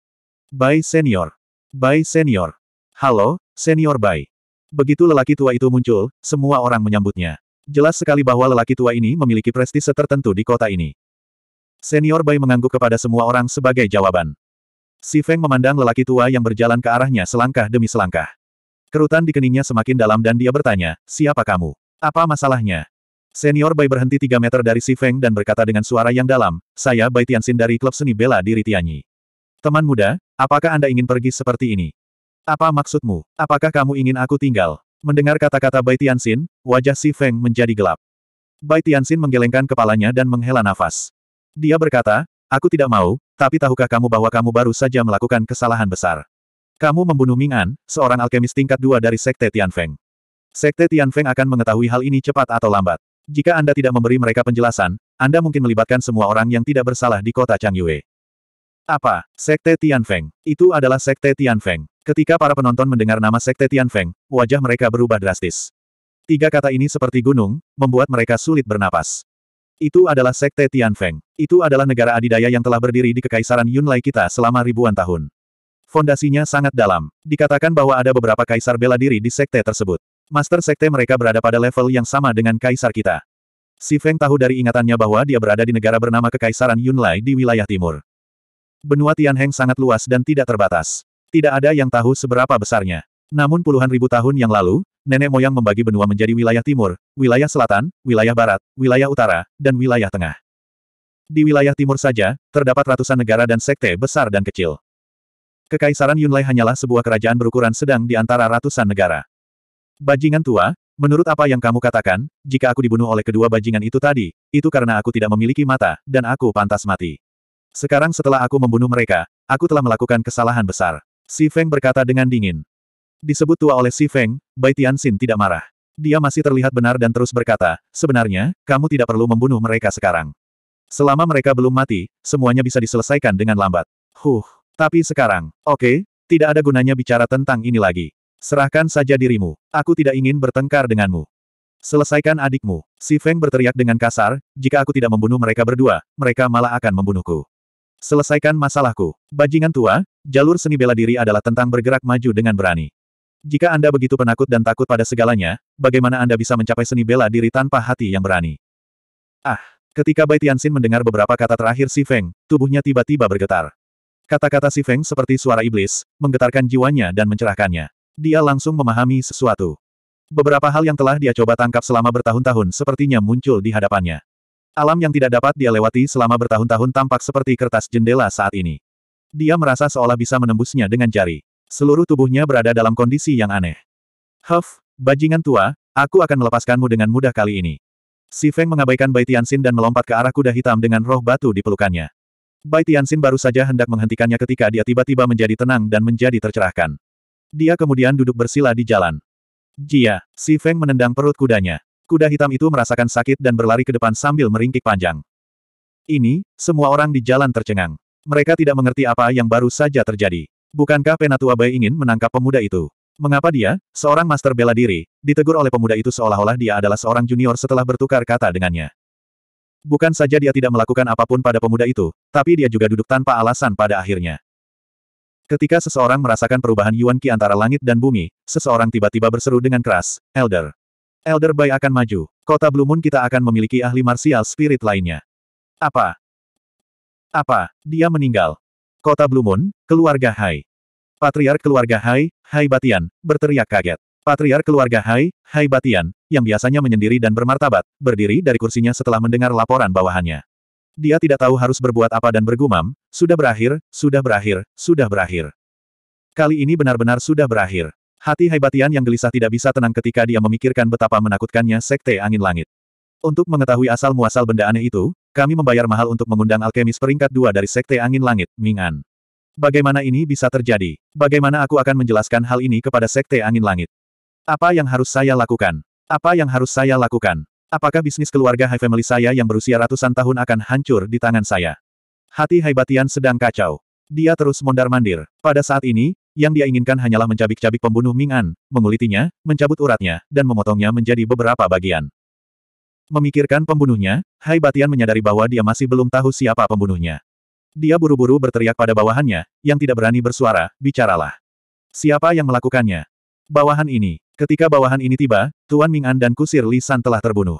Bai senior. Bai senior. Halo, senior Bai. Begitu lelaki tua itu muncul, semua orang menyambutnya. Jelas sekali bahwa lelaki tua ini memiliki prestise tertentu di kota ini. Senior Bai mengangguk kepada semua orang sebagai jawaban. Si Feng memandang lelaki tua yang berjalan ke arahnya selangkah demi selangkah. Kerutan di keningnya semakin dalam dan dia bertanya, siapa kamu? Apa masalahnya? Senior Bai berhenti tiga meter dari Si Feng dan berkata dengan suara yang dalam, saya Bai Tianxin dari klub seni bela diri Tianyi. Teman muda, apakah Anda ingin pergi seperti ini? Apa maksudmu? Apakah kamu ingin aku tinggal? Mendengar kata-kata Bai Tianxin, wajah Si Feng menjadi gelap. Bai Tianxin menggelengkan kepalanya dan menghela nafas. Dia berkata, aku tidak mau, tapi tahukah kamu bahwa kamu baru saja melakukan kesalahan besar? Kamu membunuh Ming'an, seorang alkemis tingkat dua dari Sekte Tianfeng. Sekte Tianfeng akan mengetahui hal ini cepat atau lambat. Jika Anda tidak memberi mereka penjelasan, Anda mungkin melibatkan semua orang yang tidak bersalah di kota Changyue. Apa? Sekte Tianfeng. Itu adalah Sekte Tianfeng. Ketika para penonton mendengar nama Sekte Tianfeng, wajah mereka berubah drastis. Tiga kata ini seperti gunung, membuat mereka sulit bernapas. Itu adalah Sekte Tianfeng. Itu adalah negara adidaya yang telah berdiri di Kekaisaran Yunlai kita selama ribuan tahun. Fondasinya sangat dalam. Dikatakan bahwa ada beberapa kaisar bela diri di sekte tersebut. Master sekte mereka berada pada level yang sama dengan kaisar kita. Si Feng tahu dari ingatannya bahwa dia berada di negara bernama Kekaisaran Yunlai di wilayah timur. Benua Tianheng sangat luas dan tidak terbatas. Tidak ada yang tahu seberapa besarnya. Namun puluhan ribu tahun yang lalu, nenek moyang membagi benua menjadi wilayah timur, wilayah selatan, wilayah barat, wilayah utara, dan wilayah tengah. Di wilayah timur saja, terdapat ratusan negara dan sekte besar dan kecil. Kekaisaran Yunlai hanyalah sebuah kerajaan berukuran sedang di antara ratusan negara. Bajingan tua, menurut apa yang kamu katakan, jika aku dibunuh oleh kedua bajingan itu tadi, itu karena aku tidak memiliki mata, dan aku pantas mati. Sekarang setelah aku membunuh mereka, aku telah melakukan kesalahan besar. Si Feng berkata dengan dingin. Disebut tua oleh Si Feng, Bai Tianxin tidak marah. Dia masih terlihat benar dan terus berkata, sebenarnya, kamu tidak perlu membunuh mereka sekarang. Selama mereka belum mati, semuanya bisa diselesaikan dengan lambat. Huh. Tapi sekarang, oke, okay, tidak ada gunanya bicara tentang ini lagi. Serahkan saja dirimu, aku tidak ingin bertengkar denganmu. Selesaikan adikmu, si Feng berteriak dengan kasar, jika aku tidak membunuh mereka berdua, mereka malah akan membunuhku. Selesaikan masalahku, bajingan tua, jalur seni bela diri adalah tentang bergerak maju dengan berani. Jika Anda begitu penakut dan takut pada segalanya, bagaimana Anda bisa mencapai seni bela diri tanpa hati yang berani? Ah, ketika Bai Tianxin mendengar beberapa kata terakhir si Feng, tubuhnya tiba-tiba bergetar. Kata-kata Si Feng seperti suara iblis, menggetarkan jiwanya dan mencerahkannya. Dia langsung memahami sesuatu. Beberapa hal yang telah dia coba tangkap selama bertahun-tahun sepertinya muncul di hadapannya. Alam yang tidak dapat dia lewati selama bertahun-tahun tampak seperti kertas jendela saat ini. Dia merasa seolah bisa menembusnya dengan jari. Seluruh tubuhnya berada dalam kondisi yang aneh. Huff, bajingan tua, aku akan melepaskanmu dengan mudah kali ini. Si Feng mengabaikan Bai Tianxin dan melompat ke arah kuda hitam dengan roh batu di pelukannya. Bai Tianxin baru saja hendak menghentikannya ketika dia tiba-tiba menjadi tenang dan menjadi tercerahkan. Dia kemudian duduk bersila di jalan. Jia, si Feng menendang perut kudanya. Kuda hitam itu merasakan sakit dan berlari ke depan sambil meringkik panjang. Ini, semua orang di jalan tercengang. Mereka tidak mengerti apa yang baru saja terjadi. Bukankah Penatua Bai ingin menangkap pemuda itu? Mengapa dia, seorang master bela diri, ditegur oleh pemuda itu seolah-olah dia adalah seorang junior setelah bertukar kata dengannya? Bukan saja dia tidak melakukan apapun pada pemuda itu, tapi dia juga duduk tanpa alasan pada akhirnya. Ketika seseorang merasakan perubahan Yuan Qi antara langit dan bumi, seseorang tiba-tiba berseru dengan keras, Elder. Elder Bai akan maju. Kota Blue Moon kita akan memiliki ahli martial spirit lainnya. Apa? Apa? Dia meninggal. Kota Blue Moon, keluarga Hai. Patriark keluarga Hai, Hai Batian, berteriak kaget. Patriar keluarga Hai, Hai Batian, yang biasanya menyendiri dan bermartabat, berdiri dari kursinya setelah mendengar laporan bawahannya. Dia tidak tahu harus berbuat apa dan bergumam, sudah berakhir, sudah berakhir, sudah berakhir. Kali ini benar-benar sudah berakhir. Hati Hai Batian yang gelisah tidak bisa tenang ketika dia memikirkan betapa menakutkannya Sekte Angin Langit. Untuk mengetahui asal-muasal benda aneh itu, kami membayar mahal untuk mengundang alkemis peringkat dua dari Sekte Angin Langit, Ming'an. Bagaimana ini bisa terjadi? Bagaimana aku akan menjelaskan hal ini kepada Sekte Angin Langit? Apa yang harus saya lakukan? Apa yang harus saya lakukan? Apakah bisnis keluarga Hai Family saya yang berusia ratusan tahun akan hancur di tangan saya? Hati Hai Batian sedang kacau. Dia terus mondar-mandir. Pada saat ini, yang dia inginkan hanyalah mencabik-cabik pembunuh Ming An, mengulitinya, mencabut uratnya, dan memotongnya menjadi beberapa bagian. Memikirkan pembunuhnya, Hai Batian menyadari bahwa dia masih belum tahu siapa pembunuhnya. Dia buru-buru berteriak pada bawahannya, yang tidak berani bersuara, bicaralah. Siapa yang melakukannya? Bawahan ini. Ketika bawahan ini tiba, Tuan Ming'an dan Kusir Li San telah terbunuh.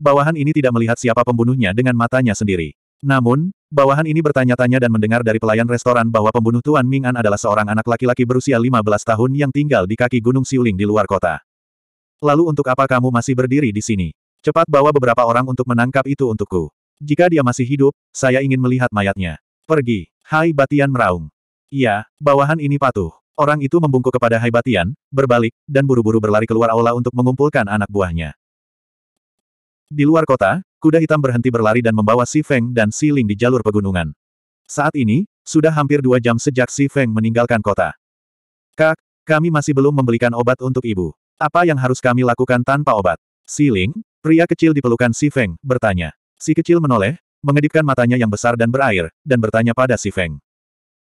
Bawahan ini tidak melihat siapa pembunuhnya dengan matanya sendiri. Namun, bawahan ini bertanya-tanya dan mendengar dari pelayan restoran bahwa pembunuh Tuan Ming'an adalah seorang anak laki-laki berusia 15 tahun yang tinggal di kaki Gunung Siuling di luar kota. Lalu untuk apa kamu masih berdiri di sini? Cepat bawa beberapa orang untuk menangkap itu untukku. Jika dia masih hidup, saya ingin melihat mayatnya. Pergi. Hai Batian Meraung. Iya, bawahan ini patuh. Orang itu membungkuk kepada Hai Batian, berbalik, dan buru-buru berlari keluar aula untuk mengumpulkan anak buahnya. Di luar kota, kuda hitam berhenti berlari dan membawa Si Feng dan Si Ling di jalur pegunungan. Saat ini, sudah hampir dua jam sejak Si Feng meninggalkan kota. Kak, kami masih belum membelikan obat untuk ibu. Apa yang harus kami lakukan tanpa obat? Si Ling, pria kecil di pelukan Si Feng, bertanya. Si kecil menoleh, mengedipkan matanya yang besar dan berair, dan bertanya pada Si Feng.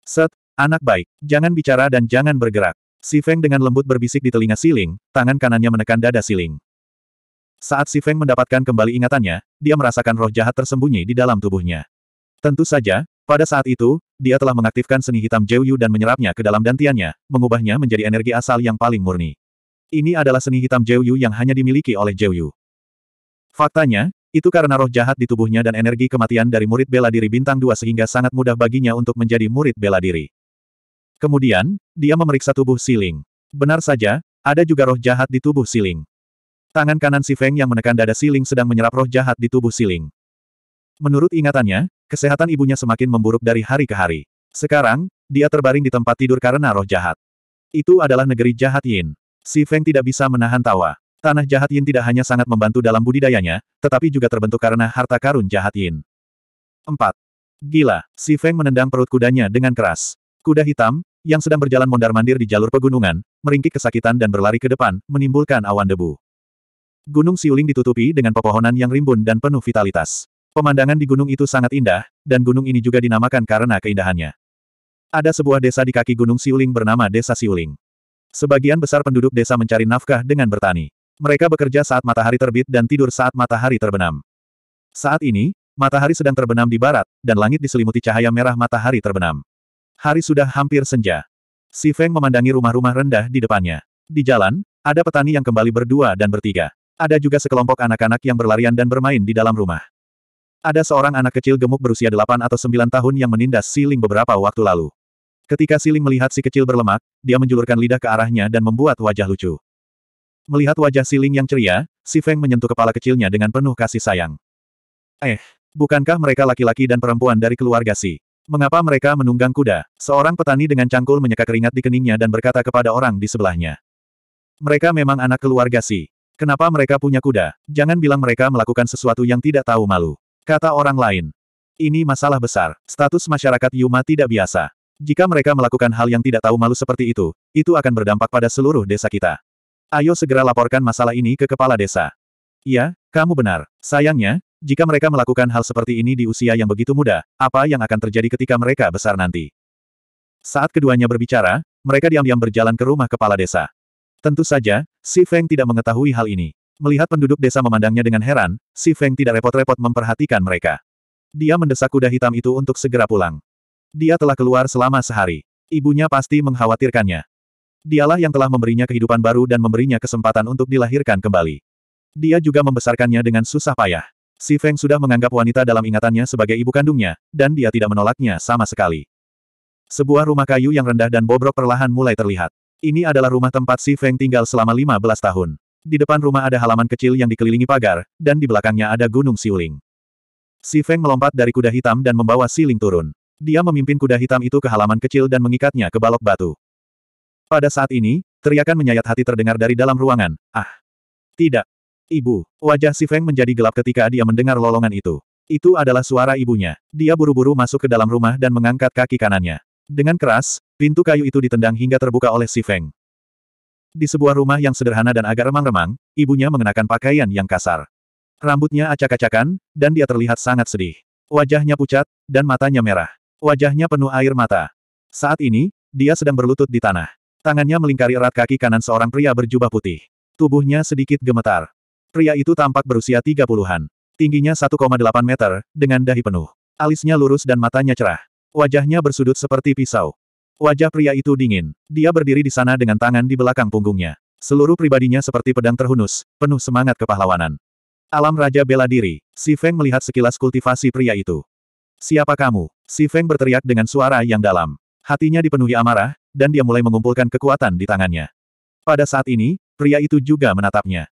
Set, Anak baik, jangan bicara dan jangan bergerak. Si Feng dengan lembut berbisik di telinga Siling, tangan kanannya menekan dada Siling. Saat Si Feng mendapatkan kembali ingatannya, dia merasakan roh jahat tersembunyi di dalam tubuhnya. Tentu saja, pada saat itu, dia telah mengaktifkan seni hitam Jiu Yu dan menyerapnya ke dalam dantiannya, mengubahnya menjadi energi asal yang paling murni. Ini adalah seni hitam Jiu Yu yang hanya dimiliki oleh Jiu Yu. Faktanya, itu karena roh jahat di tubuhnya dan energi kematian dari murid bela diri bintang dua sehingga sangat mudah baginya untuk menjadi murid bela diri. Kemudian, dia memeriksa tubuh Siling. Benar saja, ada juga roh jahat di tubuh Siling. Tangan kanan si Feng yang menekan dada Siling sedang menyerap roh jahat di tubuh Siling. Menurut ingatannya, kesehatan ibunya semakin memburuk dari hari ke hari. Sekarang, dia terbaring di tempat tidur karena roh jahat. Itu adalah negeri jahat Yin. Si Feng tidak bisa menahan tawa. Tanah jahat Yin tidak hanya sangat membantu dalam budidayanya, tetapi juga terbentuk karena harta karun jahat Yin. 4. Gila, si Feng menendang perut kudanya dengan keras. Kuda hitam, yang sedang berjalan mondar-mandir di jalur pegunungan, meringkik kesakitan dan berlari ke depan, menimbulkan awan debu. Gunung Siuling ditutupi dengan pepohonan yang rimbun dan penuh vitalitas. Pemandangan di gunung itu sangat indah, dan gunung ini juga dinamakan karena keindahannya. Ada sebuah desa di kaki Gunung Siuling bernama Desa Siuling. Sebagian besar penduduk desa mencari nafkah dengan bertani. Mereka bekerja saat matahari terbit dan tidur saat matahari terbenam. Saat ini, matahari sedang terbenam di barat, dan langit diselimuti cahaya merah matahari terbenam. Hari sudah hampir senja. Si Feng memandangi rumah-rumah rendah di depannya. Di jalan, ada petani yang kembali berdua dan bertiga. Ada juga sekelompok anak-anak yang berlarian dan bermain di dalam rumah. Ada seorang anak kecil gemuk berusia 8 atau 9 tahun yang menindas Siling beberapa waktu lalu. Ketika Siling melihat si kecil berlemak, dia menjulurkan lidah ke arahnya dan membuat wajah lucu. Melihat wajah Siling yang ceria, si Feng menyentuh kepala kecilnya dengan penuh kasih sayang. Eh, bukankah mereka laki-laki dan perempuan dari keluarga Si? Mengapa mereka menunggang kuda? Seorang petani dengan cangkul menyeka keringat di keningnya dan berkata kepada orang di sebelahnya. Mereka memang anak keluarga sih. Kenapa mereka punya kuda? Jangan bilang mereka melakukan sesuatu yang tidak tahu malu. Kata orang lain. Ini masalah besar. Status masyarakat Yuma tidak biasa. Jika mereka melakukan hal yang tidak tahu malu seperti itu, itu akan berdampak pada seluruh desa kita. Ayo segera laporkan masalah ini ke kepala desa. Iya, kamu benar. Sayangnya, jika mereka melakukan hal seperti ini di usia yang begitu muda, apa yang akan terjadi ketika mereka besar nanti? Saat keduanya berbicara, mereka diam-diam berjalan ke rumah kepala desa. Tentu saja, Si Feng tidak mengetahui hal ini. Melihat penduduk desa memandangnya dengan heran, Si Feng tidak repot-repot memperhatikan mereka. Dia mendesak kuda hitam itu untuk segera pulang. Dia telah keluar selama sehari. Ibunya pasti mengkhawatirkannya. Dialah yang telah memberinya kehidupan baru dan memberinya kesempatan untuk dilahirkan kembali. Dia juga membesarkannya dengan susah payah. Si Feng sudah menganggap wanita dalam ingatannya sebagai ibu kandungnya, dan dia tidak menolaknya sama sekali. Sebuah rumah kayu yang rendah dan bobrok perlahan mulai terlihat. Ini adalah rumah tempat Si Feng tinggal selama 15 tahun. Di depan rumah ada halaman kecil yang dikelilingi pagar, dan di belakangnya ada gunung Siuling. Si Feng melompat dari kuda hitam dan membawa Siling turun. Dia memimpin kuda hitam itu ke halaman kecil dan mengikatnya ke balok batu. Pada saat ini, teriakan menyayat hati terdengar dari dalam ruangan, ah! Tidak, Ibu. Wajah Si Feng menjadi gelap ketika dia mendengar lolongan itu. Itu adalah suara ibunya. Dia buru-buru masuk ke dalam rumah dan mengangkat kaki kanannya. Dengan keras, pintu kayu itu ditendang hingga terbuka oleh Si Feng. Di sebuah rumah yang sederhana dan agak remang-remang, ibunya mengenakan pakaian yang kasar. Rambutnya acak-acakan, dan dia terlihat sangat sedih. Wajahnya pucat, dan matanya merah. Wajahnya penuh air mata. Saat ini, dia sedang berlutut di tanah. Tangannya melingkari erat kaki kanan seorang pria berjubah putih. Tubuhnya sedikit gemetar. Pria itu tampak berusia 30-an. Tingginya 1,8 meter, dengan dahi penuh. Alisnya lurus dan matanya cerah. Wajahnya bersudut seperti pisau. Wajah pria itu dingin. Dia berdiri di sana dengan tangan di belakang punggungnya. Seluruh pribadinya seperti pedang terhunus, penuh semangat kepahlawanan. Alam Raja bela diri, Si Feng melihat sekilas kultivasi pria itu. Siapa kamu? Si Feng berteriak dengan suara yang dalam. Hatinya dipenuhi amarah, dan dia mulai mengumpulkan kekuatan di tangannya. Pada saat ini, pria itu juga menatapnya.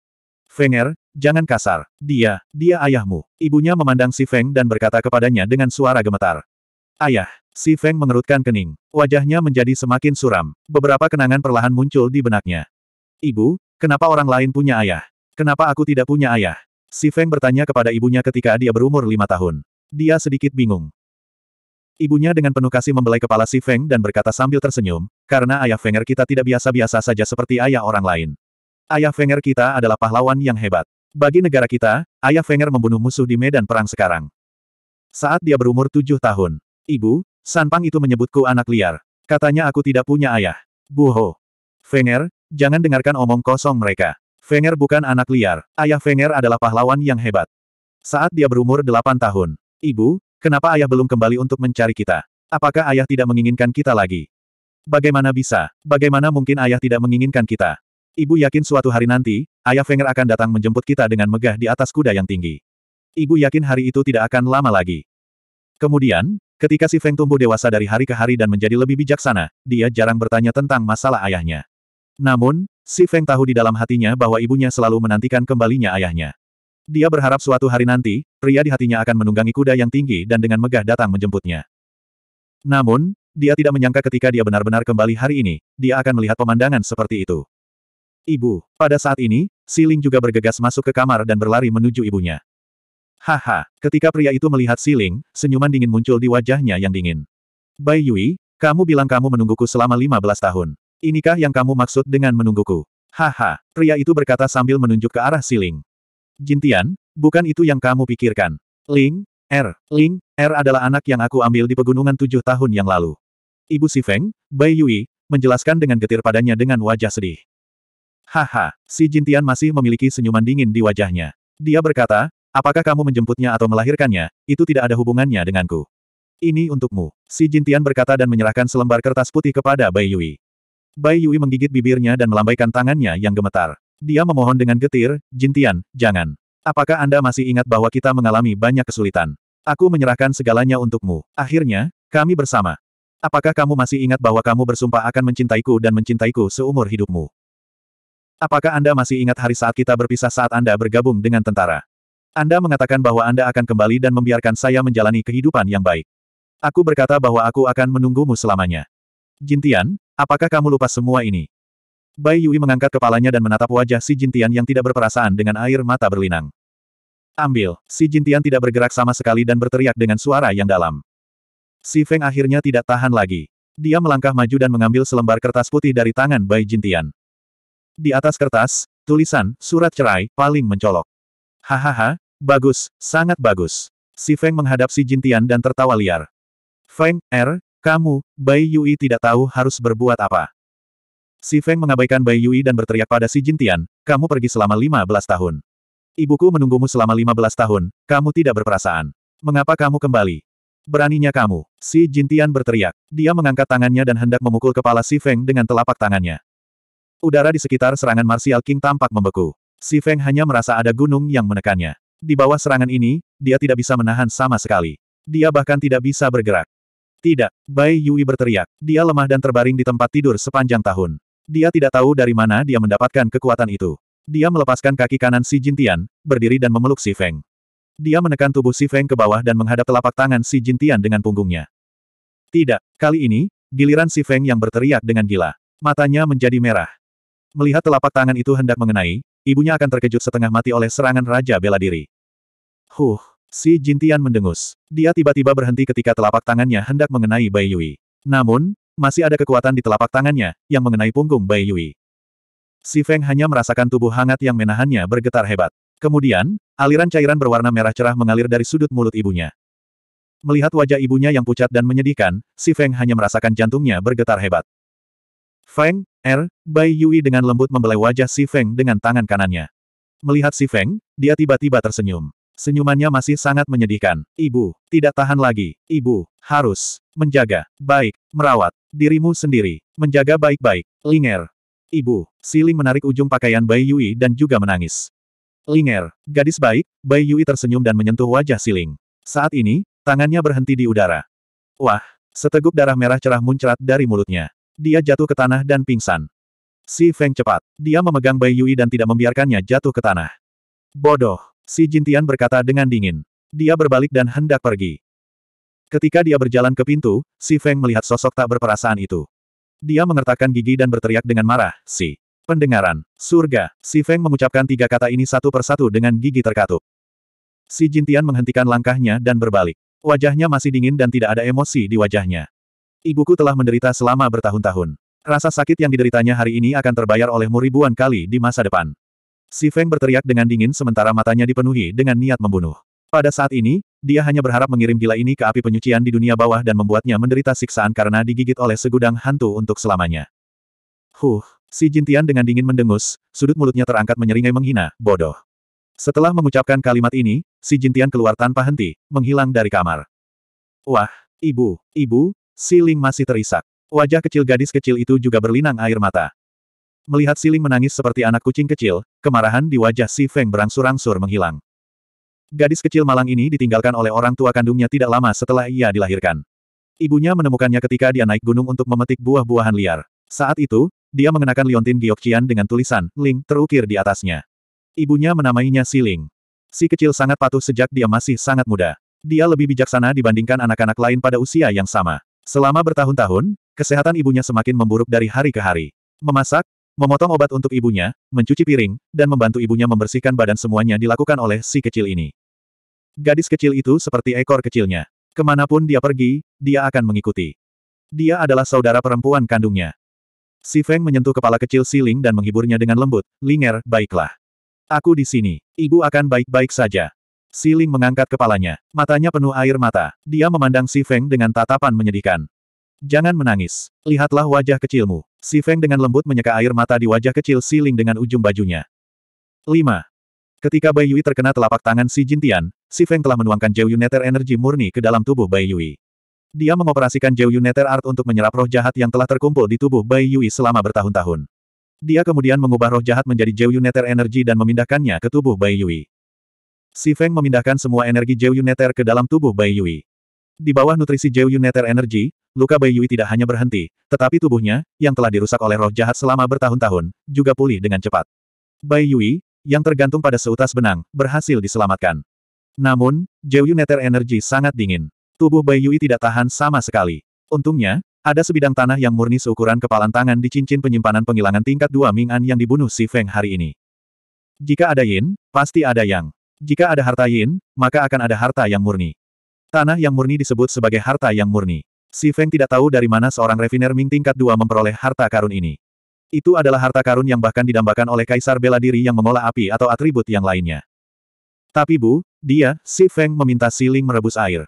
Fenger, jangan kasar. Dia, dia ayahmu. Ibunya memandang Si Feng dan berkata kepadanya dengan suara gemetar. Ayah. Si Feng mengerutkan kening. Wajahnya menjadi semakin suram. Beberapa kenangan perlahan muncul di benaknya. Ibu, kenapa orang lain punya ayah? Kenapa aku tidak punya ayah? Si Feng bertanya kepada ibunya ketika dia berumur lima tahun. Dia sedikit bingung. Ibunya dengan penuh kasih membelai kepala Si Feng dan berkata sambil tersenyum, karena ayah Fenger kita tidak biasa-biasa saja seperti ayah orang lain. Ayah Fenger kita adalah pahlawan yang hebat. Bagi negara kita, Ayah Fenger membunuh musuh di medan perang sekarang. Saat dia berumur tujuh tahun. Ibu, Sanpang itu menyebutku anak liar. Katanya aku tidak punya ayah. Buho. Fenger, jangan dengarkan omong kosong mereka. Fenger bukan anak liar. Ayah Fenger adalah pahlawan yang hebat. Saat dia berumur delapan tahun. Ibu, kenapa ayah belum kembali untuk mencari kita? Apakah ayah tidak menginginkan kita lagi? Bagaimana bisa? Bagaimana mungkin ayah tidak menginginkan kita? Ibu yakin suatu hari nanti, Ayah Fenger akan datang menjemput kita dengan megah di atas kuda yang tinggi. Ibu yakin hari itu tidak akan lama lagi. Kemudian, ketika si Feng tumbuh dewasa dari hari ke hari dan menjadi lebih bijaksana, dia jarang bertanya tentang masalah ayahnya. Namun, si Feng tahu di dalam hatinya bahwa ibunya selalu menantikan kembalinya ayahnya. Dia berharap suatu hari nanti, pria di hatinya akan menunggangi kuda yang tinggi dan dengan megah datang menjemputnya. Namun, dia tidak menyangka ketika dia benar-benar kembali hari ini, dia akan melihat pemandangan seperti itu. Ibu. Pada saat ini, Siling juga bergegas masuk ke kamar dan berlari menuju ibunya. Haha, ketika pria itu melihat Siling, senyuman dingin muncul di wajahnya yang dingin. Bai Yui, kamu bilang kamu menungguku selama 15 tahun. Inikah yang kamu maksud dengan menungguku? Haha, pria itu berkata sambil menunjuk ke arah Siling. Jintian, bukan itu yang kamu pikirkan. Ling, Er, Ling, Er adalah anak yang aku ambil di pegunungan tujuh tahun yang lalu. Ibu Si Feng, Bai Yui, menjelaskan dengan getir padanya dengan wajah sedih. Haha, si Jintian masih memiliki senyuman dingin di wajahnya. Dia berkata, apakah kamu menjemputnya atau melahirkannya, itu tidak ada hubungannya denganku. Ini untukmu. Si Jintian berkata dan menyerahkan selembar kertas putih kepada Bai Yui. Bai Yui menggigit bibirnya dan melambaikan tangannya yang gemetar. Dia memohon dengan getir, Jintian, jangan. Apakah Anda masih ingat bahwa kita mengalami banyak kesulitan? Aku menyerahkan segalanya untukmu. Akhirnya, kami bersama. Apakah kamu masih ingat bahwa kamu bersumpah akan mencintaiku dan mencintaiku seumur hidupmu? Apakah Anda masih ingat hari saat kita berpisah saat Anda bergabung dengan tentara? Anda mengatakan bahwa Anda akan kembali dan membiarkan saya menjalani kehidupan yang baik. Aku berkata bahwa aku akan menunggumu selamanya. Jintian, apakah kamu lupa semua ini? Bai Yui mengangkat kepalanya dan menatap wajah si Jintian yang tidak berperasaan dengan air mata berlinang. Ambil, si Jintian tidak bergerak sama sekali dan berteriak dengan suara yang dalam. Si Feng akhirnya tidak tahan lagi. Dia melangkah maju dan mengambil selembar kertas putih dari tangan Bai Jintian. Di atas kertas, tulisan, surat cerai, paling mencolok. Hahaha, bagus, sangat bagus. Si Feng menghadap si Jintian dan tertawa liar. Feng, Er, kamu, Bai Yui tidak tahu harus berbuat apa. Si Feng mengabaikan Bai Yui dan berteriak pada si Jintian, kamu pergi selama 15 tahun. Ibuku menunggumu selama 15 tahun, kamu tidak berperasaan. Mengapa kamu kembali? Beraninya kamu, si Jintian berteriak. Dia mengangkat tangannya dan hendak memukul kepala Si Feng dengan telapak tangannya. Udara di sekitar serangan Martial King tampak membeku. Si Feng hanya merasa ada gunung yang menekannya. Di bawah serangan ini, dia tidak bisa menahan sama sekali. Dia bahkan tidak bisa bergerak. Tidak, Bai Yui berteriak. Dia lemah dan terbaring di tempat tidur sepanjang tahun. Dia tidak tahu dari mana dia mendapatkan kekuatan itu. Dia melepaskan kaki kanan si Jintian, berdiri dan memeluk si Feng. Dia menekan tubuh si Feng ke bawah dan menghadap telapak tangan si Jintian dengan punggungnya. Tidak, kali ini, giliran si Feng yang berteriak dengan gila. Matanya menjadi merah. Melihat telapak tangan itu hendak mengenai, ibunya akan terkejut setengah mati oleh serangan Raja Bela Diri. Huh, si Jintian mendengus. Dia tiba-tiba berhenti ketika telapak tangannya hendak mengenai Bai Yui. Namun, masih ada kekuatan di telapak tangannya, yang mengenai punggung Bai Yui. Si Feng hanya merasakan tubuh hangat yang menahannya bergetar hebat. Kemudian, aliran cairan berwarna merah cerah mengalir dari sudut mulut ibunya. Melihat wajah ibunya yang pucat dan menyedihkan, Si Feng hanya merasakan jantungnya bergetar hebat. Feng, Er, Bai Yui dengan lembut membelai wajah Si Feng dengan tangan kanannya. Melihat Si Feng, dia tiba-tiba tersenyum. Senyumannya masih sangat menyedihkan. Ibu, tidak tahan lagi. Ibu, harus menjaga, baik, merawat, dirimu sendiri, menjaga baik-baik. Linger. Ibu, Si Ling menarik ujung pakaian Bai Yui dan juga menangis. Linger, gadis baik, Bai Yui tersenyum dan menyentuh wajah Si Ling. Saat ini, tangannya berhenti di udara. Wah, seteguk darah merah cerah muncrat dari mulutnya. Dia jatuh ke tanah dan pingsan. Si Feng cepat. Dia memegang Bai Yui dan tidak membiarkannya jatuh ke tanah. Bodoh. Si Jintian berkata dengan dingin. Dia berbalik dan hendak pergi. Ketika dia berjalan ke pintu, si Feng melihat sosok tak berperasaan itu. Dia mengertakkan gigi dan berteriak dengan marah, si. Pendengaran, surga, si Feng mengucapkan tiga kata ini satu persatu dengan gigi terkatup. Si Jintian menghentikan langkahnya dan berbalik. Wajahnya masih dingin dan tidak ada emosi di wajahnya. Ibuku telah menderita selama bertahun-tahun. Rasa sakit yang dideritanya hari ini akan terbayar olehmu ribuan kali di masa depan. Si Feng berteriak dengan dingin sementara matanya dipenuhi dengan niat membunuh. Pada saat ini, dia hanya berharap mengirim gila ini ke api penyucian di dunia bawah dan membuatnya menderita siksaan karena digigit oleh segudang hantu untuk selamanya. Huh, si Jintian dengan dingin mendengus, sudut mulutnya terangkat menyeringai menghina, bodoh. Setelah mengucapkan kalimat ini, si Jintian keluar tanpa henti, menghilang dari kamar. Wah, ibu, ibu, Siling masih terisak. Wajah kecil gadis kecil itu juga berlinang air mata. Melihat Siling menangis seperti anak kucing kecil, kemarahan di wajah Si Feng berangsur-angsur menghilang. Gadis kecil malang ini ditinggalkan oleh orang tua kandungnya tidak lama setelah ia dilahirkan. Ibunya menemukannya ketika dia naik gunung untuk memetik buah-buahan liar. Saat itu, dia mengenakan liontin giokcian dengan tulisan Ling terukir di atasnya. Ibunya menamainya Siling. Si kecil sangat patuh sejak dia masih sangat muda. Dia lebih bijaksana dibandingkan anak-anak lain pada usia yang sama. Selama bertahun-tahun, kesehatan ibunya semakin memburuk dari hari ke hari. Memasak, memotong obat untuk ibunya, mencuci piring, dan membantu ibunya membersihkan badan semuanya dilakukan oleh si kecil ini. Gadis kecil itu seperti ekor kecilnya. Kemanapun dia pergi, dia akan mengikuti. Dia adalah saudara perempuan kandungnya. Si Feng menyentuh kepala kecil Si Ling dan menghiburnya dengan lembut, Linger, baiklah. Aku di sini. Ibu akan baik-baik saja. Si Ling mengangkat kepalanya, matanya penuh air mata, dia memandang Si Feng dengan tatapan menyedihkan. Jangan menangis, lihatlah wajah kecilmu. Si Feng dengan lembut menyeka air mata di wajah kecil Si Ling dengan ujung bajunya. 5. Ketika Bai Yui terkena telapak tangan Si Jintian, Si Feng telah menuangkan Jiu Yuneter energi murni ke dalam tubuh Bai Yui. Dia mengoperasikan Jiu Yuneter Art untuk menyerap roh jahat yang telah terkumpul di tubuh Bai Yui selama bertahun-tahun. Dia kemudian mengubah roh jahat menjadi Jiu Yuneter energi dan memindahkannya ke tubuh Bai Yui. Si Feng memindahkan semua energi Jiu Yuneter ke dalam tubuh Bai Yui. Di bawah nutrisi Jiu Yuneter energi, luka Bai Yui tidak hanya berhenti, tetapi tubuhnya, yang telah dirusak oleh roh jahat selama bertahun-tahun, juga pulih dengan cepat. Bai Yui, yang tergantung pada seutas benang, berhasil diselamatkan. Namun, Jiu Yuneter energi sangat dingin. Tubuh Bai Yui tidak tahan sama sekali. Untungnya, ada sebidang tanah yang murni seukuran kepalan tangan di cincin penyimpanan penghilangan tingkat dua Mingan yang dibunuh Si Feng hari ini. Jika ada Yin, pasti ada Yang. Jika ada harta yin, maka akan ada harta yang murni. Tanah yang murni disebut sebagai harta yang murni. Si Feng tidak tahu dari mana seorang refiner Ming tingkat dua memperoleh harta karun ini. Itu adalah harta karun yang bahkan didambakan oleh kaisar bela diri yang mengolah api atau atribut yang lainnya. Tapi Bu, dia, Si Feng meminta Si Ling merebus air.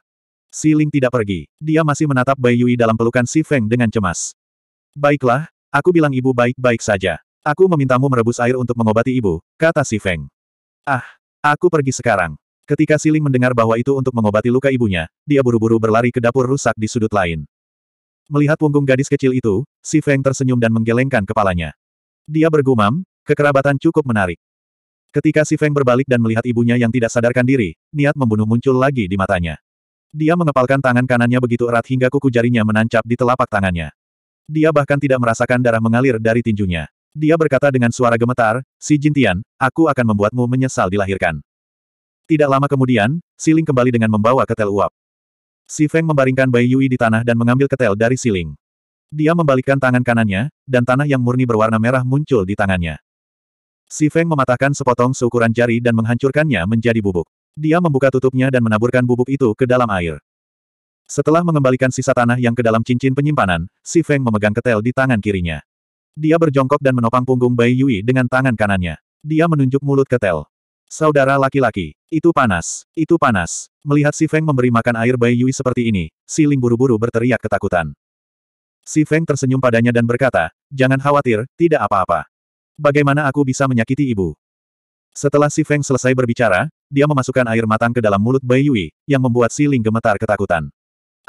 Si Ling tidak pergi. Dia masih menatap Bai Yui dalam pelukan Si Feng dengan cemas. Baiklah, aku bilang ibu baik-baik saja. Aku memintamu merebus air untuk mengobati ibu, kata Si Feng. Ah, Aku pergi sekarang. Ketika Siling mendengar bahwa itu untuk mengobati luka ibunya, dia buru-buru berlari ke dapur rusak di sudut lain. Melihat punggung gadis kecil itu, Si Feng tersenyum dan menggelengkan kepalanya. Dia bergumam, kekerabatan cukup menarik. Ketika Si Feng berbalik dan melihat ibunya yang tidak sadarkan diri, niat membunuh muncul lagi di matanya. Dia mengepalkan tangan kanannya begitu erat hingga kuku jarinya menancap di telapak tangannya. Dia bahkan tidak merasakan darah mengalir dari tinjunya. Dia berkata dengan suara gemetar, Si Jintian, aku akan membuatmu menyesal dilahirkan. Tidak lama kemudian, Siling kembali dengan membawa ketel uap. Si Feng membaringkan Bai Yui di tanah dan mengambil ketel dari Siling. Dia membalikkan tangan kanannya, dan tanah yang murni berwarna merah muncul di tangannya. Si Feng mematahkan sepotong seukuran jari dan menghancurkannya menjadi bubuk. Dia membuka tutupnya dan menaburkan bubuk itu ke dalam air. Setelah mengembalikan sisa tanah yang ke dalam cincin penyimpanan, Si Feng memegang ketel di tangan kirinya. Dia berjongkok dan menopang punggung Bai Yui dengan tangan kanannya. Dia menunjuk mulut ke Tel. Saudara laki-laki, itu panas, itu panas. Melihat si Feng memberi makan air Bai Yui seperti ini, si Ling buru-buru berteriak ketakutan. Si Feng tersenyum padanya dan berkata, jangan khawatir, tidak apa-apa. Bagaimana aku bisa menyakiti ibu? Setelah si Feng selesai berbicara, dia memasukkan air matang ke dalam mulut Bai Yui, yang membuat si Ling gemetar ketakutan.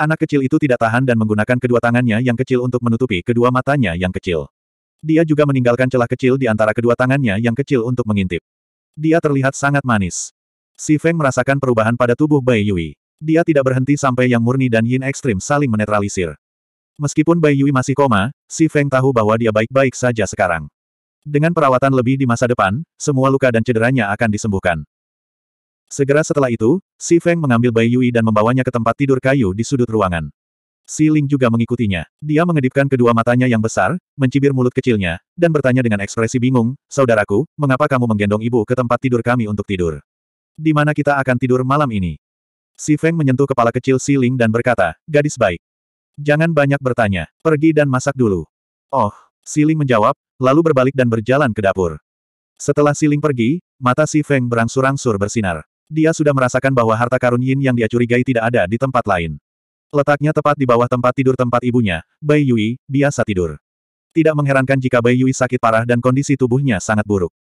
Anak kecil itu tidak tahan dan menggunakan kedua tangannya yang kecil untuk menutupi kedua matanya yang kecil. Dia juga meninggalkan celah kecil di antara kedua tangannya yang kecil untuk mengintip. Dia terlihat sangat manis. Si Feng merasakan perubahan pada tubuh Bai Yui. Dia tidak berhenti sampai yang murni dan yin ekstrim saling menetralisir. Meskipun Bai Yui masih koma, si Feng tahu bahwa dia baik-baik saja sekarang. Dengan perawatan lebih di masa depan, semua luka dan cederanya akan disembuhkan. Segera setelah itu, si Feng mengambil Bai Yui dan membawanya ke tempat tidur kayu di sudut ruangan. Si Ling juga mengikutinya. Dia mengedipkan kedua matanya yang besar, mencibir mulut kecilnya, dan bertanya dengan ekspresi bingung, Saudaraku, mengapa kamu menggendong ibu ke tempat tidur kami untuk tidur? Di mana kita akan tidur malam ini? Si Feng menyentuh kepala kecil Si Ling dan berkata, Gadis baik. Jangan banyak bertanya, pergi dan masak dulu. Oh, Si Ling menjawab, lalu berbalik dan berjalan ke dapur. Setelah Si Ling pergi, mata Si Feng berangsur-angsur bersinar. Dia sudah merasakan bahwa harta karun Yin yang dia curigai tidak ada di tempat lain. Letaknya tepat di bawah tempat tidur tempat ibunya, Bai Yui, biasa tidur. Tidak mengherankan jika Bai Yui sakit parah dan kondisi tubuhnya sangat buruk.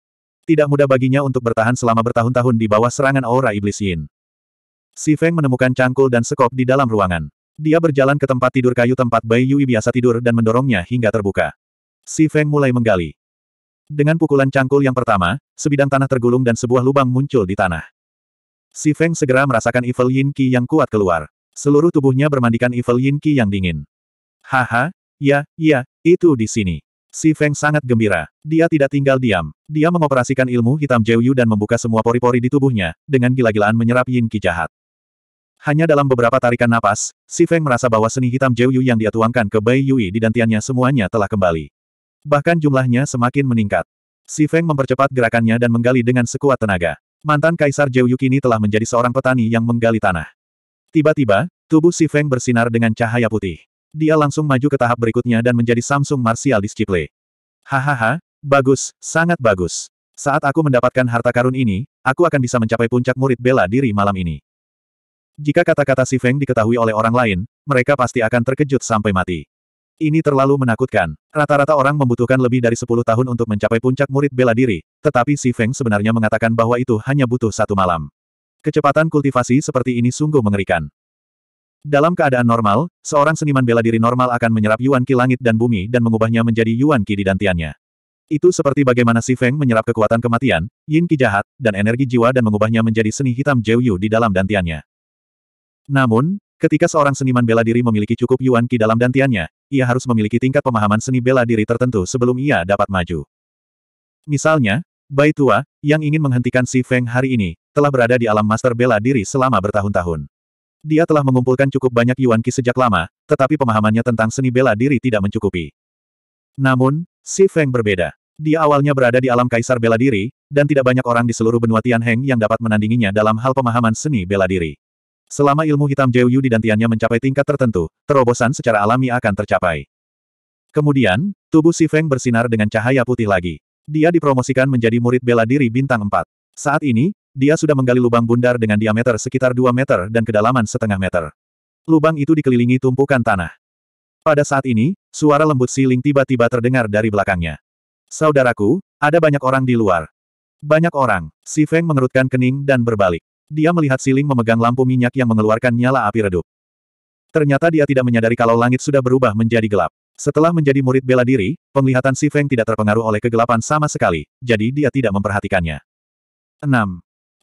Tidak mudah baginya untuk bertahan selama bertahun-tahun di bawah serangan aura iblis Yin. Si Feng menemukan cangkul dan sekop di dalam ruangan. Dia berjalan ke tempat tidur kayu tempat Bai Yui biasa tidur dan mendorongnya hingga terbuka. Si Feng mulai menggali. Dengan pukulan cangkul yang pertama, sebidang tanah tergulung dan sebuah lubang muncul di tanah. Si Feng segera merasakan evil yin qi yang kuat keluar. Seluruh tubuhnya bermandikan Evil Yin Qi yang dingin. Haha, ya, ya, itu di sini. Si Feng sangat gembira. Dia tidak tinggal diam. Dia mengoperasikan ilmu hitam Yu dan membuka semua pori-pori di tubuhnya, dengan gila-gilaan menyerap yin ki jahat. Hanya dalam beberapa tarikan napas, Si Feng merasa bahwa seni hitam Yu yang dia tuangkan ke Bai Yui di dantiannya semuanya telah kembali. Bahkan jumlahnya semakin meningkat. Si Feng mempercepat gerakannya dan menggali dengan sekuat tenaga. Mantan Kaisar Yu kini telah menjadi seorang petani yang menggali tanah. Tiba-tiba, tubuh Si Feng bersinar dengan cahaya putih. Dia langsung maju ke tahap berikutnya dan menjadi Samsung Martial Disciple. Hahaha, bagus, sangat bagus. Saat aku mendapatkan harta karun ini, aku akan bisa mencapai puncak murid bela diri malam ini. Jika kata-kata Si Feng diketahui oleh orang lain, mereka pasti akan terkejut sampai mati. Ini terlalu menakutkan. Rata-rata orang membutuhkan lebih dari 10 tahun untuk mencapai puncak murid bela diri, tetapi Si Feng sebenarnya mengatakan bahwa itu hanya butuh satu malam. Kecepatan kultivasi seperti ini sungguh mengerikan. Dalam keadaan normal, seorang seniman bela diri normal akan menyerap Yuan Qi langit dan bumi dan mengubahnya menjadi Yuan Qi di dantiannya. Itu seperti bagaimana Si Feng menyerap kekuatan kematian, Yin Qi jahat, dan energi jiwa dan mengubahnya menjadi seni hitam Jiu Yu di dalam dantiannya. Namun, ketika seorang seniman bela diri memiliki cukup Yuan Qi dalam dantiannya, ia harus memiliki tingkat pemahaman seni bela diri tertentu sebelum ia dapat maju. Misalnya, Bai Tua, yang ingin menghentikan Si Feng hari ini, telah berada di alam master bela diri selama bertahun-tahun. Dia telah mengumpulkan cukup banyak Yuan Qi sejak lama, tetapi pemahamannya tentang seni bela diri tidak mencukupi. Namun, Si Feng berbeda. Dia awalnya berada di alam kaisar bela diri, dan tidak banyak orang di seluruh benua Tianheng yang dapat menandinginya dalam hal pemahaman seni bela diri. Selama ilmu hitam Jiu Yu di dantiannya mencapai tingkat tertentu, terobosan secara alami akan tercapai. Kemudian, tubuh Si Feng bersinar dengan cahaya putih lagi. Dia dipromosikan menjadi murid bela diri bintang 4. Saat ini, dia sudah menggali lubang bundar dengan diameter sekitar 2 meter dan kedalaman setengah meter. Lubang itu dikelilingi tumpukan tanah. Pada saat ini, suara lembut siling tiba-tiba terdengar dari belakangnya. Saudaraku, ada banyak orang di luar. Banyak orang, si Feng mengerutkan kening dan berbalik. Dia melihat siling memegang lampu minyak yang mengeluarkan nyala api redup. Ternyata dia tidak menyadari kalau langit sudah berubah menjadi gelap. Setelah menjadi murid bela diri, penglihatan Si Feng tidak terpengaruh oleh kegelapan sama sekali, jadi dia tidak memperhatikannya. 6.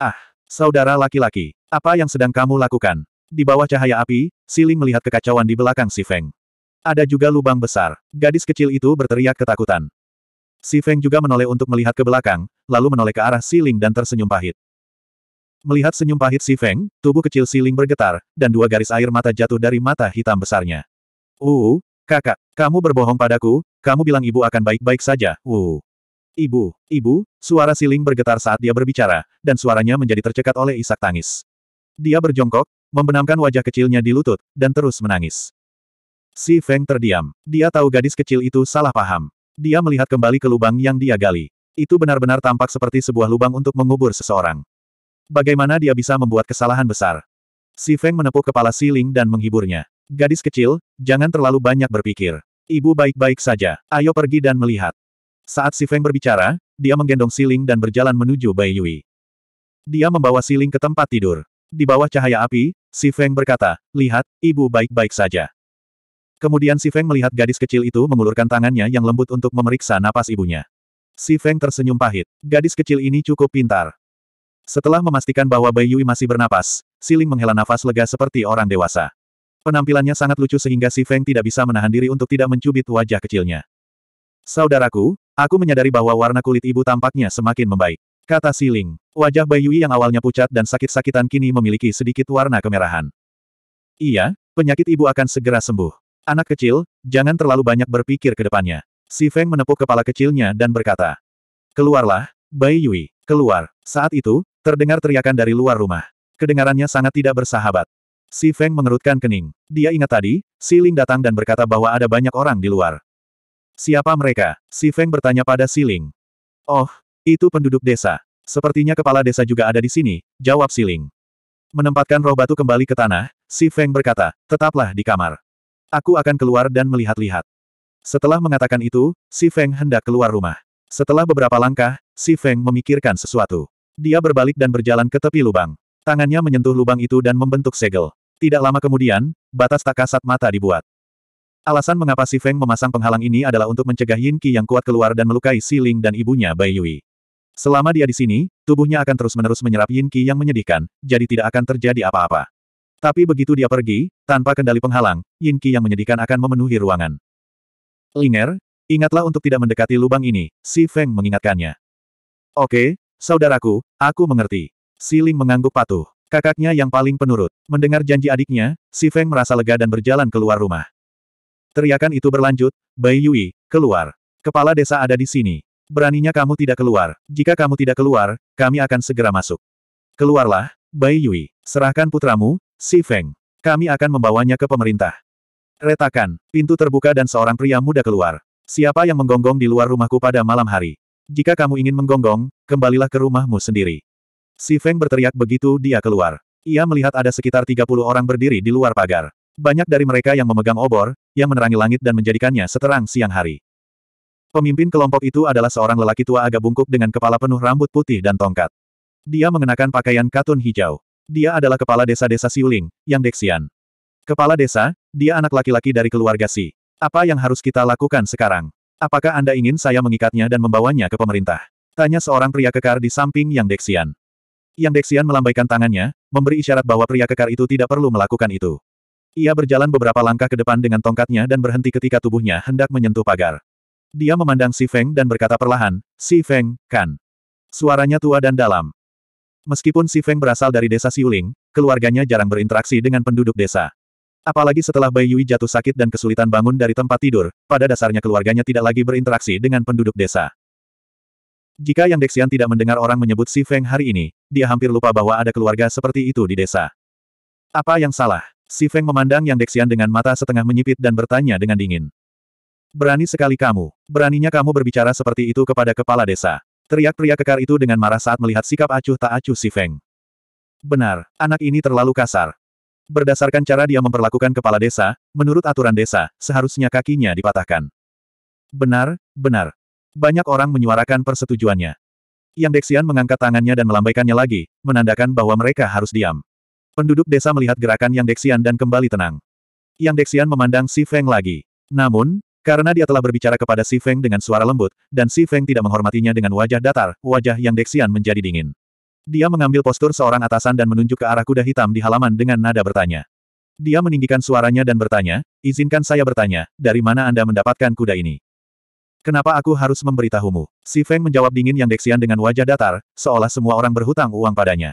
Ah, saudara laki-laki, apa yang sedang kamu lakukan? Di bawah cahaya api, Siling melihat kekacauan di belakang Si Feng. Ada juga lubang besar. Gadis kecil itu berteriak ketakutan. Si Feng juga menoleh untuk melihat ke belakang, lalu menoleh ke arah Siling dan tersenyum pahit. Melihat senyum pahit Si Feng, tubuh kecil Siling bergetar, dan dua garis air mata jatuh dari mata hitam besarnya. Uh, kakak, kamu berbohong padaku, kamu bilang ibu akan baik-baik saja, Wu, Ibu, ibu, suara siling bergetar saat dia berbicara, dan suaranya menjadi tercekat oleh isak tangis. Dia berjongkok, membenamkan wajah kecilnya di lutut, dan terus menangis. Si Feng terdiam. Dia tahu gadis kecil itu salah paham. Dia melihat kembali ke lubang yang dia gali. Itu benar-benar tampak seperti sebuah lubang untuk mengubur seseorang. Bagaimana dia bisa membuat kesalahan besar? Si Feng menepuk kepala Siling dan menghiburnya. Gadis kecil, jangan terlalu banyak berpikir. Ibu baik-baik saja, ayo pergi dan melihat. Saat Si Feng berbicara, dia menggendong Siling dan berjalan menuju Bai Yui. Dia membawa Siling ke tempat tidur. Di bawah cahaya api, Si Feng berkata, lihat, ibu baik-baik saja. Kemudian Si Feng melihat gadis kecil itu mengulurkan tangannya yang lembut untuk memeriksa napas ibunya. Si Feng tersenyum pahit. Gadis kecil ini cukup pintar. Setelah memastikan bahwa Bai Yui masih bernapas, Siling menghela nafas lega seperti orang dewasa. Penampilannya sangat lucu sehingga si Feng tidak bisa menahan diri untuk tidak mencubit wajah kecilnya. Saudaraku, aku menyadari bahwa warna kulit ibu tampaknya semakin membaik. Kata Si Ling. wajah Bai Yui yang awalnya pucat dan sakit-sakitan kini memiliki sedikit warna kemerahan. Iya, penyakit ibu akan segera sembuh. Anak kecil, jangan terlalu banyak berpikir ke depannya. Si Feng menepuk kepala kecilnya dan berkata, Keluarlah, Bai Yui, keluar. Saat itu, terdengar teriakan dari luar rumah. Kedengarannya sangat tidak bersahabat. Si Feng mengerutkan kening. Dia ingat tadi, Si Ling datang dan berkata bahwa ada banyak orang di luar. Siapa mereka? Si Feng bertanya pada Si Ling. Oh, itu penduduk desa. Sepertinya kepala desa juga ada di sini, jawab Si Ling. Menempatkan roh batu kembali ke tanah, Si Feng berkata, tetaplah di kamar. Aku akan keluar dan melihat-lihat. Setelah mengatakan itu, Si Feng hendak keluar rumah. Setelah beberapa langkah, Si Feng memikirkan sesuatu. Dia berbalik dan berjalan ke tepi lubang. Tangannya menyentuh lubang itu dan membentuk segel. Tidak lama kemudian, batas tak kasat mata dibuat. Alasan mengapa Si Feng memasang penghalang ini adalah untuk mencegah Yin Qi yang kuat keluar dan melukai Si Ling dan ibunya Bai Yui. Selama dia di sini, tubuhnya akan terus-menerus menyerap Yin Qi yang menyedihkan, jadi tidak akan terjadi apa-apa. Tapi begitu dia pergi, tanpa kendali penghalang, Yin Qi yang menyedihkan akan memenuhi ruangan. Linger, ingatlah untuk tidak mendekati lubang ini, Si Feng mengingatkannya. Oke, saudaraku, aku mengerti. Si Ling mengangguk patuh. Kakaknya yang paling penurut. Mendengar janji adiknya, Si Feng merasa lega dan berjalan keluar rumah. Teriakan itu berlanjut, Bai Yui, keluar. Kepala desa ada di sini. Beraninya kamu tidak keluar. Jika kamu tidak keluar, kami akan segera masuk. Keluarlah, Bai Yui. Serahkan putramu, Si Feng. Kami akan membawanya ke pemerintah. Retakan, pintu terbuka dan seorang pria muda keluar. Siapa yang menggonggong di luar rumahku pada malam hari? Jika kamu ingin menggonggong, kembalilah ke rumahmu sendiri. Si Feng berteriak begitu dia keluar. Ia melihat ada sekitar 30 orang berdiri di luar pagar. Banyak dari mereka yang memegang obor, yang menerangi langit dan menjadikannya seterang siang hari. Pemimpin kelompok itu adalah seorang lelaki tua agak bungkuk dengan kepala penuh rambut putih dan tongkat. Dia mengenakan pakaian katun hijau. Dia adalah kepala desa-desa Siuling, yang Dexian. Kepala desa, dia anak laki-laki dari keluarga Si. Apa yang harus kita lakukan sekarang? Apakah Anda ingin saya mengikatnya dan membawanya ke pemerintah? Tanya seorang pria kekar di samping Yang Dexian. Yang Dexian melambaikan tangannya, memberi isyarat bahwa pria kekar itu tidak perlu melakukan itu. Ia berjalan beberapa langkah ke depan dengan tongkatnya dan berhenti ketika tubuhnya hendak menyentuh pagar. Dia memandang Si Feng dan berkata perlahan, Si Feng, kan. Suaranya tua dan dalam. Meskipun Si Feng berasal dari desa Siuling, keluarganya jarang berinteraksi dengan penduduk desa. Apalagi setelah Bai Yui jatuh sakit dan kesulitan bangun dari tempat tidur, pada dasarnya keluarganya tidak lagi berinteraksi dengan penduduk desa. Jika Yang Dexian tidak mendengar orang menyebut Si Feng hari ini, dia hampir lupa bahwa ada keluarga seperti itu di desa. Apa yang salah? Si Feng memandang Yang Dexian dengan mata setengah menyipit dan bertanya dengan dingin. Berani sekali kamu. Beraninya kamu berbicara seperti itu kepada kepala desa. Teriak pria kekar itu dengan marah saat melihat sikap acuh tak acuh Si Feng. Benar, anak ini terlalu kasar. Berdasarkan cara dia memperlakukan kepala desa, menurut aturan desa, seharusnya kakinya dipatahkan. Benar, benar, banyak orang menyuarakan persetujuannya. Yang Dexian mengangkat tangannya dan melambaikannya lagi, menandakan bahwa mereka harus diam. Penduduk desa melihat gerakan Yang Dexian dan kembali tenang. Yang Dexian memandang Si Feng lagi. Namun, karena dia telah berbicara kepada Si Feng dengan suara lembut, dan Si Feng tidak menghormatinya dengan wajah datar, wajah Yang Dexian menjadi dingin. Dia mengambil postur seorang atasan dan menunjuk ke arah kuda hitam di halaman dengan nada bertanya. Dia meninggikan suaranya dan bertanya, izinkan saya bertanya, dari mana Anda mendapatkan kuda ini? Kenapa aku harus memberitahumu? Si Feng menjawab dingin Yang Dexian dengan wajah datar, seolah semua orang berhutang uang padanya.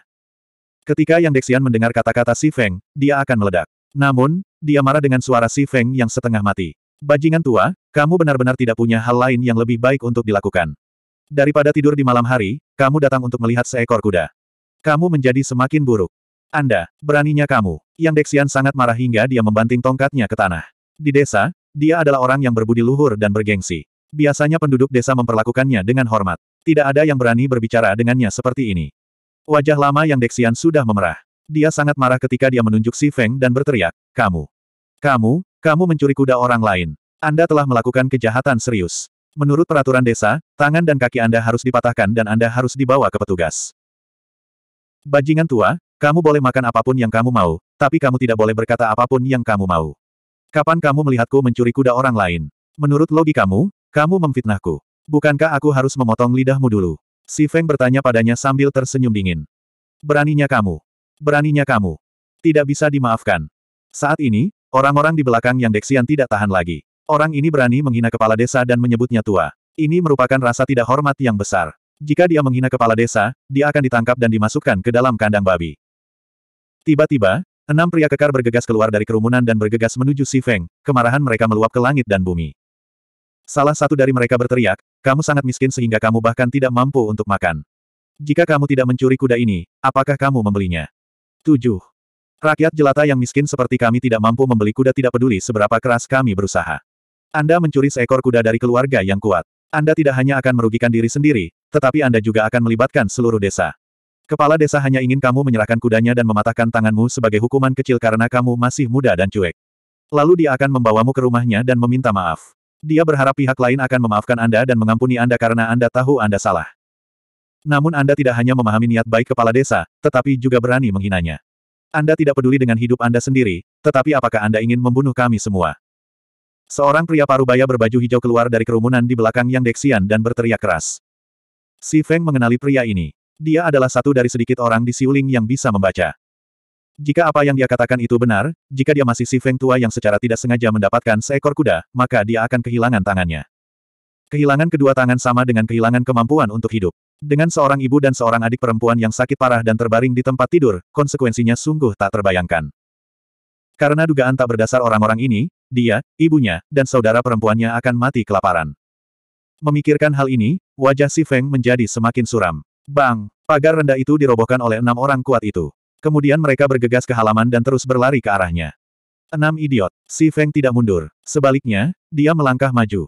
Ketika Yang Dexian mendengar kata-kata Si Feng, dia akan meledak. Namun, dia marah dengan suara Si Feng yang setengah mati. Bajingan tua, kamu benar-benar tidak punya hal lain yang lebih baik untuk dilakukan. Daripada tidur di malam hari, kamu datang untuk melihat seekor kuda. Kamu menjadi semakin buruk. Anda, beraninya kamu. Yang Dexian sangat marah hingga dia membanting tongkatnya ke tanah. Di desa, dia adalah orang yang berbudi luhur dan bergengsi. Biasanya penduduk desa memperlakukannya dengan hormat. Tidak ada yang berani berbicara dengannya seperti ini. Wajah lama yang Dexian sudah memerah. Dia sangat marah ketika dia menunjuk Si Feng dan berteriak, Kamu! Kamu, kamu mencuri kuda orang lain. Anda telah melakukan kejahatan serius. Menurut peraturan desa, tangan dan kaki Anda harus dipatahkan dan Anda harus dibawa ke petugas. Bajingan tua, kamu boleh makan apapun yang kamu mau, tapi kamu tidak boleh berkata apapun yang kamu mau. Kapan kamu melihatku mencuri kuda orang lain? Menurut logi kamu, kamu memfitnahku. Bukankah aku harus memotong lidahmu dulu? Si Feng bertanya padanya sambil tersenyum dingin. Beraninya kamu. Beraninya kamu. Tidak bisa dimaafkan. Saat ini, orang-orang di belakang yang Dexian tidak tahan lagi. Orang ini berani menghina kepala desa dan menyebutnya tua. Ini merupakan rasa tidak hormat yang besar. Jika dia menghina kepala desa, dia akan ditangkap dan dimasukkan ke dalam kandang babi. Tiba-tiba, enam pria kekar bergegas keluar dari kerumunan dan bergegas menuju Si Feng, kemarahan mereka meluap ke langit dan bumi. Salah satu dari mereka berteriak, kamu sangat miskin sehingga kamu bahkan tidak mampu untuk makan. Jika kamu tidak mencuri kuda ini, apakah kamu membelinya? 7. Rakyat jelata yang miskin seperti kami tidak mampu membeli kuda tidak peduli seberapa keras kami berusaha. Anda mencuri seekor kuda dari keluarga yang kuat. Anda tidak hanya akan merugikan diri sendiri, tetapi Anda juga akan melibatkan seluruh desa. Kepala desa hanya ingin kamu menyerahkan kudanya dan mematahkan tanganmu sebagai hukuman kecil karena kamu masih muda dan cuek. Lalu dia akan membawamu ke rumahnya dan meminta maaf. Dia berharap pihak lain akan memaafkan Anda dan mengampuni Anda karena Anda tahu Anda salah. Namun Anda tidak hanya memahami niat baik kepala desa, tetapi juga berani menghinanya. Anda tidak peduli dengan hidup Anda sendiri, tetapi apakah Anda ingin membunuh kami semua? Seorang pria parubaya berbaju hijau keluar dari kerumunan di belakang Yang Dexian dan berteriak keras. Si Feng mengenali pria ini. Dia adalah satu dari sedikit orang di Siuling yang bisa membaca. Jika apa yang dia katakan itu benar, jika dia masih si Feng tua yang secara tidak sengaja mendapatkan seekor kuda, maka dia akan kehilangan tangannya. Kehilangan kedua tangan sama dengan kehilangan kemampuan untuk hidup. Dengan seorang ibu dan seorang adik perempuan yang sakit parah dan terbaring di tempat tidur, konsekuensinya sungguh tak terbayangkan. Karena dugaan tak berdasar orang-orang ini, dia, ibunya, dan saudara perempuannya akan mati kelaparan. Memikirkan hal ini, wajah si Feng menjadi semakin suram. Bang, pagar rendah itu dirobohkan oleh enam orang kuat itu. Kemudian mereka bergegas ke halaman dan terus berlari ke arahnya. Enam idiot. Si Feng tidak mundur. Sebaliknya, dia melangkah maju.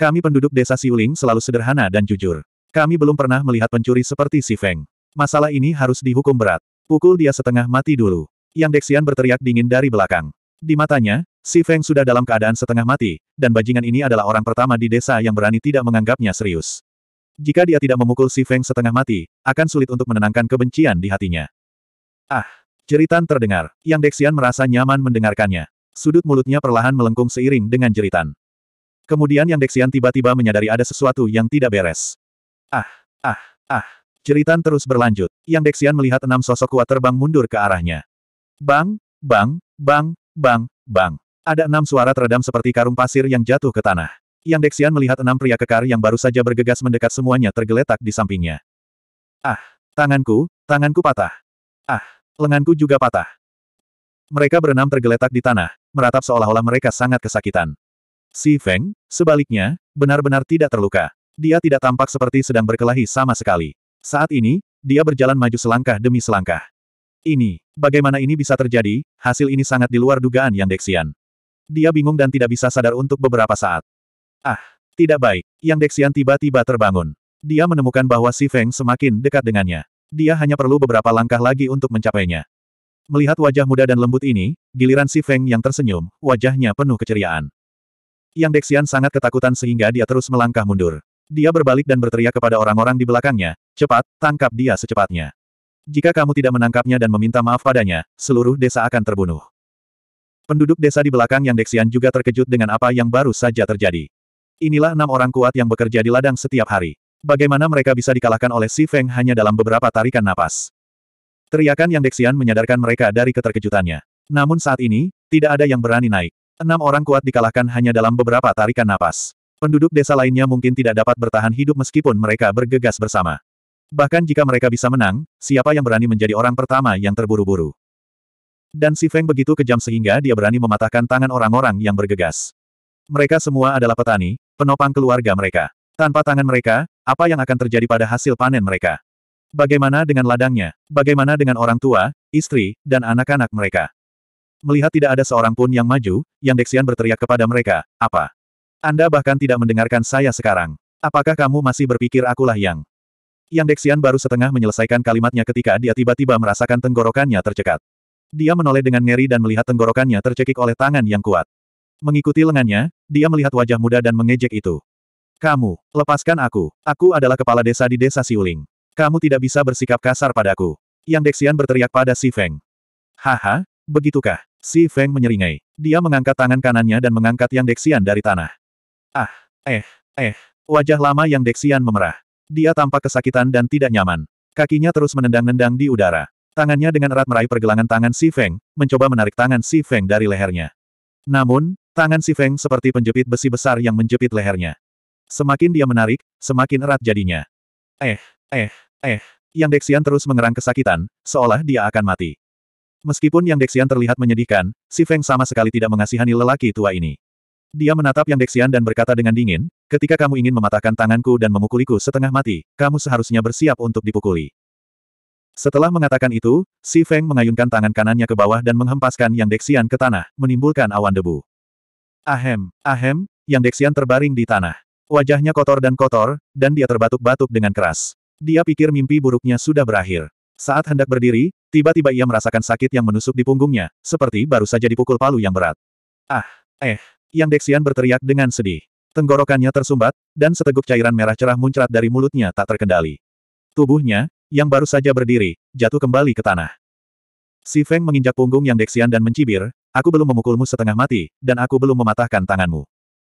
Kami penduduk desa Siuling selalu sederhana dan jujur. Kami belum pernah melihat pencuri seperti si Feng. Masalah ini harus dihukum berat. Pukul dia setengah mati dulu. Yang Dexian berteriak dingin dari belakang. Di matanya, si Feng sudah dalam keadaan setengah mati, dan bajingan ini adalah orang pertama di desa yang berani tidak menganggapnya serius. Jika dia tidak memukul si Feng setengah mati, akan sulit untuk menenangkan kebencian di hatinya. Ah! Jeritan terdengar, yang Dexian merasa nyaman mendengarkannya. Sudut mulutnya perlahan melengkung seiring dengan jeritan. Kemudian yang Dexian tiba-tiba menyadari ada sesuatu yang tidak beres. Ah! Ah! Ah! Jeritan terus berlanjut. Yang Dexian melihat enam sosok kuat terbang mundur ke arahnya. Bang! Bang! Bang! Bang! Bang! Ada enam suara teredam seperti karung pasir yang jatuh ke tanah. Yang Dexian melihat enam pria kekar yang baru saja bergegas mendekat semuanya tergeletak di sampingnya. Ah, tanganku, tanganku patah. Ah, lenganku juga patah. Mereka berenam tergeletak di tanah, meratap seolah-olah mereka sangat kesakitan. Si Feng, sebaliknya, benar-benar tidak terluka. Dia tidak tampak seperti sedang berkelahi sama sekali. Saat ini, dia berjalan maju selangkah demi selangkah. Ini, bagaimana ini bisa terjadi, hasil ini sangat di luar dugaan yang Dexian. Dia bingung dan tidak bisa sadar untuk beberapa saat. Ah, tidak baik, yang Dexian tiba-tiba terbangun. Dia menemukan bahwa si Feng semakin dekat dengannya. Dia hanya perlu beberapa langkah lagi untuk mencapainya. Melihat wajah muda dan lembut ini, giliran si Feng yang tersenyum, wajahnya penuh keceriaan. Yang Dexian sangat ketakutan sehingga dia terus melangkah mundur. Dia berbalik dan berteriak kepada orang-orang di belakangnya, cepat, tangkap dia secepatnya. Jika kamu tidak menangkapnya dan meminta maaf padanya, seluruh desa akan terbunuh. Penduduk desa di belakang Yang Dexian juga terkejut dengan apa yang baru saja terjadi. Inilah enam orang kuat yang bekerja di ladang setiap hari. Bagaimana mereka bisa dikalahkan oleh Si Feng hanya dalam beberapa tarikan napas? Teriakan yang Dexian menyadarkan mereka dari keterkejutannya. Namun saat ini, tidak ada yang berani naik. Enam orang kuat dikalahkan hanya dalam beberapa tarikan napas. Penduduk desa lainnya mungkin tidak dapat bertahan hidup meskipun mereka bergegas bersama. Bahkan jika mereka bisa menang, siapa yang berani menjadi orang pertama yang terburu-buru? Dan Si Feng begitu kejam sehingga dia berani mematahkan tangan orang-orang yang bergegas. Mereka semua adalah petani, penopang keluarga mereka. Tanpa tangan mereka, apa yang akan terjadi pada hasil panen mereka? Bagaimana dengan ladangnya? Bagaimana dengan orang tua, istri, dan anak-anak mereka? Melihat tidak ada seorang pun yang maju, Yang Dexian berteriak kepada mereka, apa? Anda bahkan tidak mendengarkan saya sekarang. Apakah kamu masih berpikir akulah yang? Yang Dexian baru setengah menyelesaikan kalimatnya ketika dia tiba-tiba merasakan tenggorokannya tercekat. Dia menoleh dengan ngeri dan melihat tenggorokannya tercekik oleh tangan yang kuat. Mengikuti lengannya, dia melihat wajah muda dan mengejek itu. Kamu, lepaskan aku. Aku adalah kepala desa di desa Siuling. Kamu tidak bisa bersikap kasar padaku. Yang Dexian berteriak pada Si Feng. Haha, begitukah? Si Feng menyeringai. Dia mengangkat tangan kanannya dan mengangkat Yang Dexian dari tanah. Ah, eh, eh. Wajah lama Yang Dexian memerah. Dia tampak kesakitan dan tidak nyaman. Kakinya terus menendang-nendang di udara. Tangannya dengan erat meraih pergelangan tangan Si Feng, mencoba menarik tangan Si Feng dari lehernya. Namun, tangan Si Feng seperti penjepit besi besar yang menjepit lehernya. Semakin dia menarik, semakin erat jadinya. Eh, eh, eh. Yang Dexian terus mengerang kesakitan, seolah dia akan mati. Meskipun Yang Dexian terlihat menyedihkan, si Feng sama sekali tidak mengasihani lelaki tua ini. Dia menatap Yang Dexian dan berkata dengan dingin, ketika kamu ingin mematahkan tanganku dan memukuliku setengah mati, kamu seharusnya bersiap untuk dipukuli. Setelah mengatakan itu, si Feng mengayunkan tangan kanannya ke bawah dan menghempaskan Yang Dexian ke tanah, menimbulkan awan debu. Ahem, ahem, Yang Dexian terbaring di tanah. Wajahnya kotor dan kotor, dan dia terbatuk-batuk dengan keras. Dia pikir mimpi buruknya sudah berakhir. Saat hendak berdiri, tiba-tiba ia merasakan sakit yang menusuk di punggungnya, seperti baru saja dipukul palu yang berat. Ah, eh, yang Dexian berteriak dengan sedih. Tenggorokannya tersumbat, dan seteguk cairan merah cerah muncrat dari mulutnya tak terkendali. Tubuhnya, yang baru saja berdiri, jatuh kembali ke tanah. Si Feng menginjak punggung yang Dexian dan mencibir, aku belum memukulmu setengah mati, dan aku belum mematahkan tanganmu.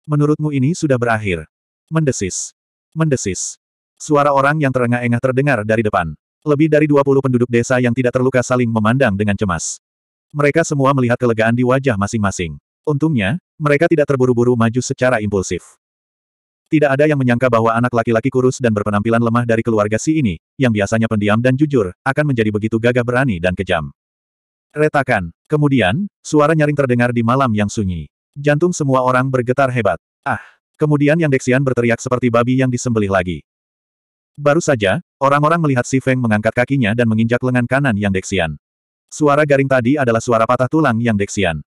Menurutmu ini sudah berakhir. Mendesis. Mendesis. Suara orang yang terengah-engah terdengar dari depan. Lebih dari 20 penduduk desa yang tidak terluka saling memandang dengan cemas. Mereka semua melihat kelegaan di wajah masing-masing. Untungnya, mereka tidak terburu-buru maju secara impulsif. Tidak ada yang menyangka bahwa anak laki-laki kurus dan berpenampilan lemah dari keluarga si ini, yang biasanya pendiam dan jujur, akan menjadi begitu gagah berani dan kejam. Retakan. Kemudian, suara nyaring terdengar di malam yang sunyi. Jantung semua orang bergetar hebat. Ah! Kemudian Yang Dexian berteriak seperti babi yang disembelih lagi. Baru saja, orang-orang melihat Si Feng mengangkat kakinya dan menginjak lengan kanan Yang Dexian. Suara garing tadi adalah suara patah tulang Yang Dexian.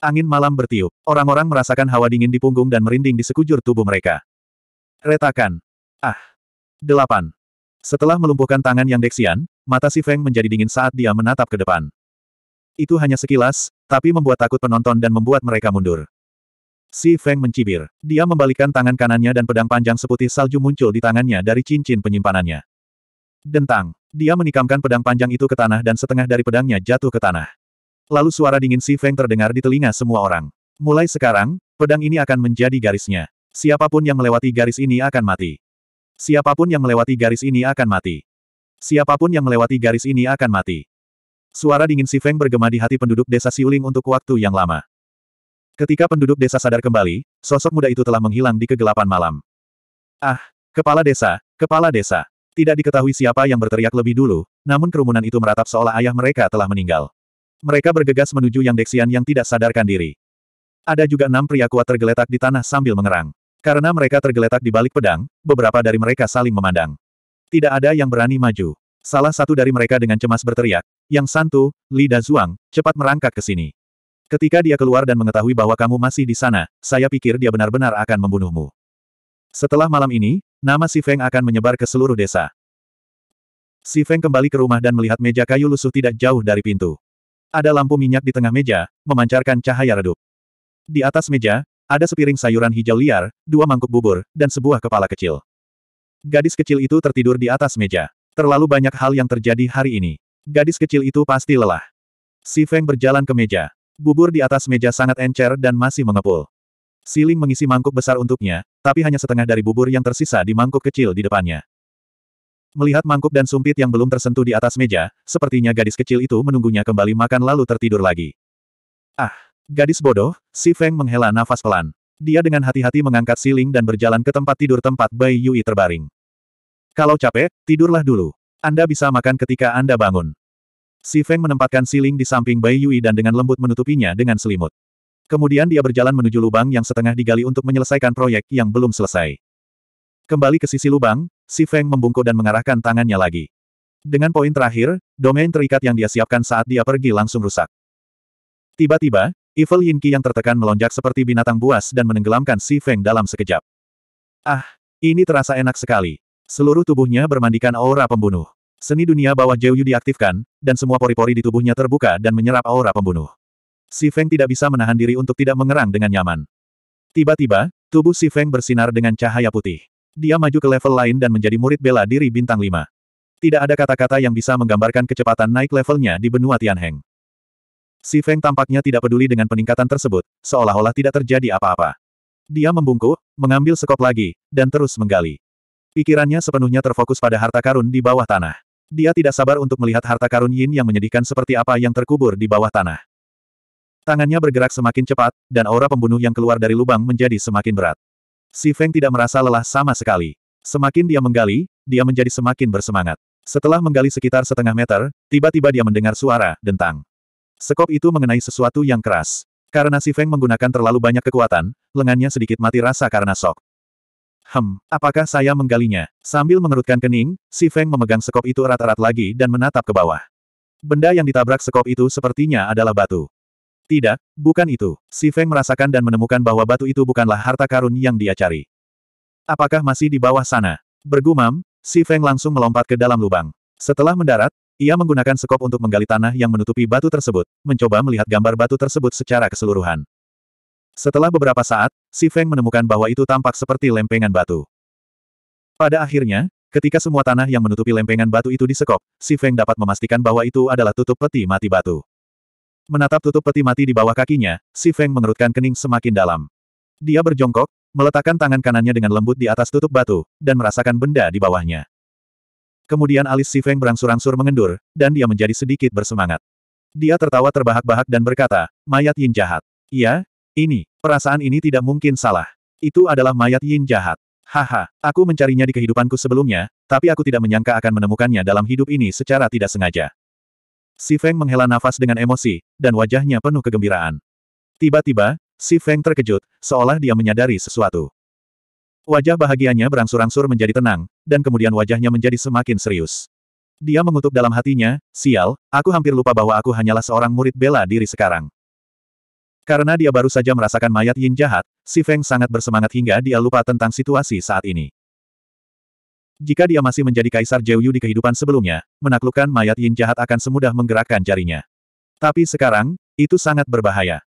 Angin malam bertiup. Orang-orang merasakan hawa dingin di punggung dan merinding di sekujur tubuh mereka. Retakan. Ah. Delapan. Setelah melumpuhkan tangan Yang Dexian, mata Si Feng menjadi dingin saat dia menatap ke depan. Itu hanya sekilas, tapi membuat takut penonton dan membuat mereka mundur. Si Feng mencibir. Dia membalikkan tangan kanannya dan pedang panjang seputih salju muncul di tangannya dari cincin penyimpanannya. Dentang. Dia menikamkan pedang panjang itu ke tanah dan setengah dari pedangnya jatuh ke tanah. Lalu suara dingin Si Feng terdengar di telinga semua orang. Mulai sekarang, pedang ini akan menjadi garisnya. Siapapun yang melewati garis ini akan mati. Siapapun yang melewati garis ini akan mati. Siapapun yang melewati garis ini akan mati. Suara dingin Si Feng bergema di hati penduduk desa Siuling untuk waktu yang lama. Ketika penduduk desa sadar kembali, sosok muda itu telah menghilang di kegelapan malam. Ah, kepala desa, kepala desa. Tidak diketahui siapa yang berteriak lebih dulu, namun kerumunan itu meratap seolah ayah mereka telah meninggal. Mereka bergegas menuju Yang Dexian yang tidak sadarkan diri. Ada juga enam pria kuat tergeletak di tanah sambil mengerang. Karena mereka tergeletak di balik pedang, beberapa dari mereka saling memandang. Tidak ada yang berani maju. Salah satu dari mereka dengan cemas berteriak, Yang Santu, Li Zuang, cepat merangkak ke sini. Ketika dia keluar dan mengetahui bahwa kamu masih di sana, saya pikir dia benar-benar akan membunuhmu. Setelah malam ini, nama Si Feng akan menyebar ke seluruh desa. Si Feng kembali ke rumah dan melihat meja kayu lusuh tidak jauh dari pintu. Ada lampu minyak di tengah meja, memancarkan cahaya redup. Di atas meja, ada sepiring sayuran hijau liar, dua mangkuk bubur, dan sebuah kepala kecil. Gadis kecil itu tertidur di atas meja. Terlalu banyak hal yang terjadi hari ini. Gadis kecil itu pasti lelah. Si Feng berjalan ke meja. Bubur di atas meja sangat encer dan masih mengepul. Siling mengisi mangkuk besar untuknya, tapi hanya setengah dari bubur yang tersisa di mangkuk kecil di depannya. Melihat mangkuk dan sumpit yang belum tersentuh di atas meja, sepertinya gadis kecil itu menunggunya kembali makan lalu tertidur lagi. Ah, gadis bodoh, si Feng menghela nafas pelan. Dia dengan hati-hati mengangkat siling dan berjalan ke tempat tidur tempat Bai Yui terbaring. Kalau capek, tidurlah dulu. Anda bisa makan ketika Anda bangun. Si Feng menempatkan siling di samping Bai Yui dan dengan lembut menutupinya dengan selimut. Kemudian dia berjalan menuju lubang yang setengah digali untuk menyelesaikan proyek yang belum selesai. Kembali ke sisi lubang, si Feng membungkuk dan mengarahkan tangannya lagi. Dengan poin terakhir, domain terikat yang dia siapkan saat dia pergi langsung rusak. Tiba-tiba, Evil Yinki yang tertekan melonjak seperti binatang buas dan menenggelamkan si Feng dalam sekejap. Ah, ini terasa enak sekali. Seluruh tubuhnya bermandikan aura pembunuh. Seni dunia bawah Jeyu diaktifkan, dan semua pori-pori di tubuhnya terbuka dan menyerap aura pembunuh. Si Feng tidak bisa menahan diri untuk tidak mengerang dengan nyaman. Tiba-tiba, tubuh Si Feng bersinar dengan cahaya putih. Dia maju ke level lain dan menjadi murid bela diri bintang 5. Tidak ada kata-kata yang bisa menggambarkan kecepatan naik levelnya di benua Tianheng. Si Feng tampaknya tidak peduli dengan peningkatan tersebut, seolah-olah tidak terjadi apa-apa. Dia membungkuk, mengambil sekop lagi, dan terus menggali. Pikirannya sepenuhnya terfokus pada harta karun di bawah tanah. Dia tidak sabar untuk melihat harta karun Yin yang menyedihkan seperti apa yang terkubur di bawah tanah. Tangannya bergerak semakin cepat, dan aura pembunuh yang keluar dari lubang menjadi semakin berat. Si Feng tidak merasa lelah sama sekali. Semakin dia menggali, dia menjadi semakin bersemangat. Setelah menggali sekitar setengah meter, tiba-tiba dia mendengar suara dentang. Sekop itu mengenai sesuatu yang keras. Karena si Feng menggunakan terlalu banyak kekuatan, lengannya sedikit mati rasa karena sok. Hem, apakah saya menggalinya? Sambil mengerutkan kening, si Feng memegang sekop itu erat-erat lagi dan menatap ke bawah. Benda yang ditabrak sekop itu sepertinya adalah batu. Tidak, bukan itu. Si Feng merasakan dan menemukan bahwa batu itu bukanlah harta karun yang dia cari. Apakah masih di bawah sana? Bergumam, si Feng langsung melompat ke dalam lubang. Setelah mendarat, ia menggunakan sekop untuk menggali tanah yang menutupi batu tersebut, mencoba melihat gambar batu tersebut secara keseluruhan. Setelah beberapa saat, Si Feng menemukan bahwa itu tampak seperti lempengan batu. Pada akhirnya, ketika semua tanah yang menutupi lempengan batu itu disekop, Si Feng dapat memastikan bahwa itu adalah tutup peti mati batu. Menatap tutup peti mati di bawah kakinya, Si Feng mengerutkan kening semakin dalam. Dia berjongkok, meletakkan tangan kanannya dengan lembut di atas tutup batu, dan merasakan benda di bawahnya. Kemudian alis Si Feng berangsur-angsur mengendur, dan dia menjadi sedikit bersemangat. Dia tertawa terbahak-bahak dan berkata, mayat Yin jahat. Iya, ini, perasaan ini tidak mungkin salah. Itu adalah mayat Yin jahat. Haha, aku mencarinya di kehidupanku sebelumnya, tapi aku tidak menyangka akan menemukannya dalam hidup ini secara tidak sengaja. Si Feng menghela nafas dengan emosi, dan wajahnya penuh kegembiraan. Tiba-tiba, si Feng terkejut, seolah dia menyadari sesuatu. Wajah bahagianya berangsur-angsur menjadi tenang, dan kemudian wajahnya menjadi semakin serius. Dia mengutuk dalam hatinya, sial, aku hampir lupa bahwa aku hanyalah seorang murid bela diri sekarang. Karena dia baru saja merasakan mayat Yin jahat, Si Feng sangat bersemangat hingga dia lupa tentang situasi saat ini. Jika dia masih menjadi Kaisar Jeuyu di kehidupan sebelumnya, menaklukkan mayat Yin jahat akan semudah menggerakkan jarinya. Tapi sekarang, itu sangat berbahaya.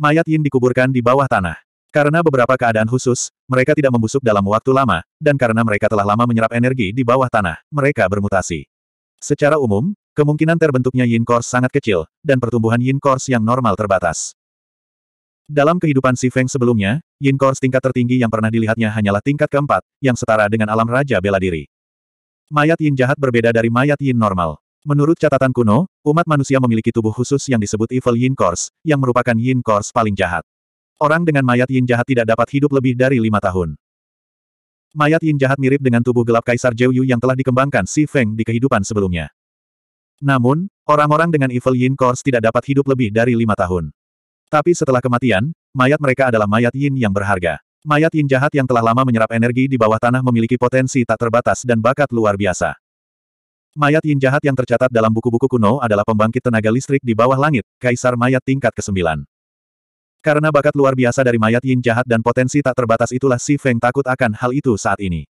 Mayat Yin dikuburkan di bawah tanah. Karena beberapa keadaan khusus, mereka tidak membusuk dalam waktu lama, dan karena mereka telah lama menyerap energi di bawah tanah, mereka bermutasi. Secara umum, kemungkinan terbentuknya Yin Kors sangat kecil, dan pertumbuhan Yin Kors yang normal terbatas. Dalam kehidupan Si Feng sebelumnya, Yin Kors tingkat tertinggi yang pernah dilihatnya hanyalah tingkat keempat, yang setara dengan alam raja bela diri. Mayat Yin jahat berbeda dari mayat Yin normal. Menurut catatan kuno, umat manusia memiliki tubuh khusus yang disebut Evil Yin Kors, yang merupakan Yin Kors paling jahat. Orang dengan mayat Yin jahat tidak dapat hidup lebih dari lima tahun. Mayat Yin jahat mirip dengan tubuh gelap Kaisar Yu yang telah dikembangkan Si Feng di kehidupan sebelumnya. Namun, orang-orang dengan Evil Yin Kors tidak dapat hidup lebih dari lima tahun. Tapi setelah kematian, mayat mereka adalah mayat yin yang berharga. Mayat yin jahat yang telah lama menyerap energi di bawah tanah memiliki potensi tak terbatas dan bakat luar biasa. Mayat yin jahat yang tercatat dalam buku-buku kuno adalah pembangkit tenaga listrik di bawah langit, kaisar mayat tingkat ke-9. Karena bakat luar biasa dari mayat yin jahat dan potensi tak terbatas itulah si Feng takut akan hal itu saat ini.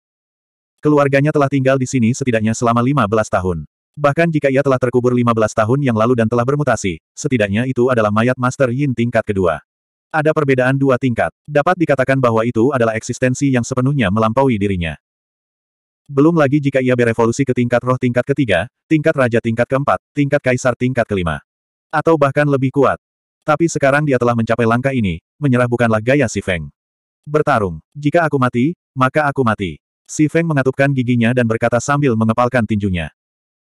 Keluarganya telah tinggal di sini setidaknya selama 15 tahun. Bahkan jika ia telah terkubur 15 tahun yang lalu dan telah bermutasi, setidaknya itu adalah mayat Master Yin tingkat kedua. Ada perbedaan dua tingkat. Dapat dikatakan bahwa itu adalah eksistensi yang sepenuhnya melampaui dirinya. Belum lagi jika ia berevolusi ke tingkat roh tingkat ketiga, tingkat raja tingkat keempat, tingkat kaisar tingkat kelima. Atau bahkan lebih kuat. Tapi sekarang dia telah mencapai langkah ini, menyerah bukanlah gaya Si Feng. Bertarung. Jika aku mati, maka aku mati. Si Feng mengatupkan giginya dan berkata sambil mengepalkan tinjunya.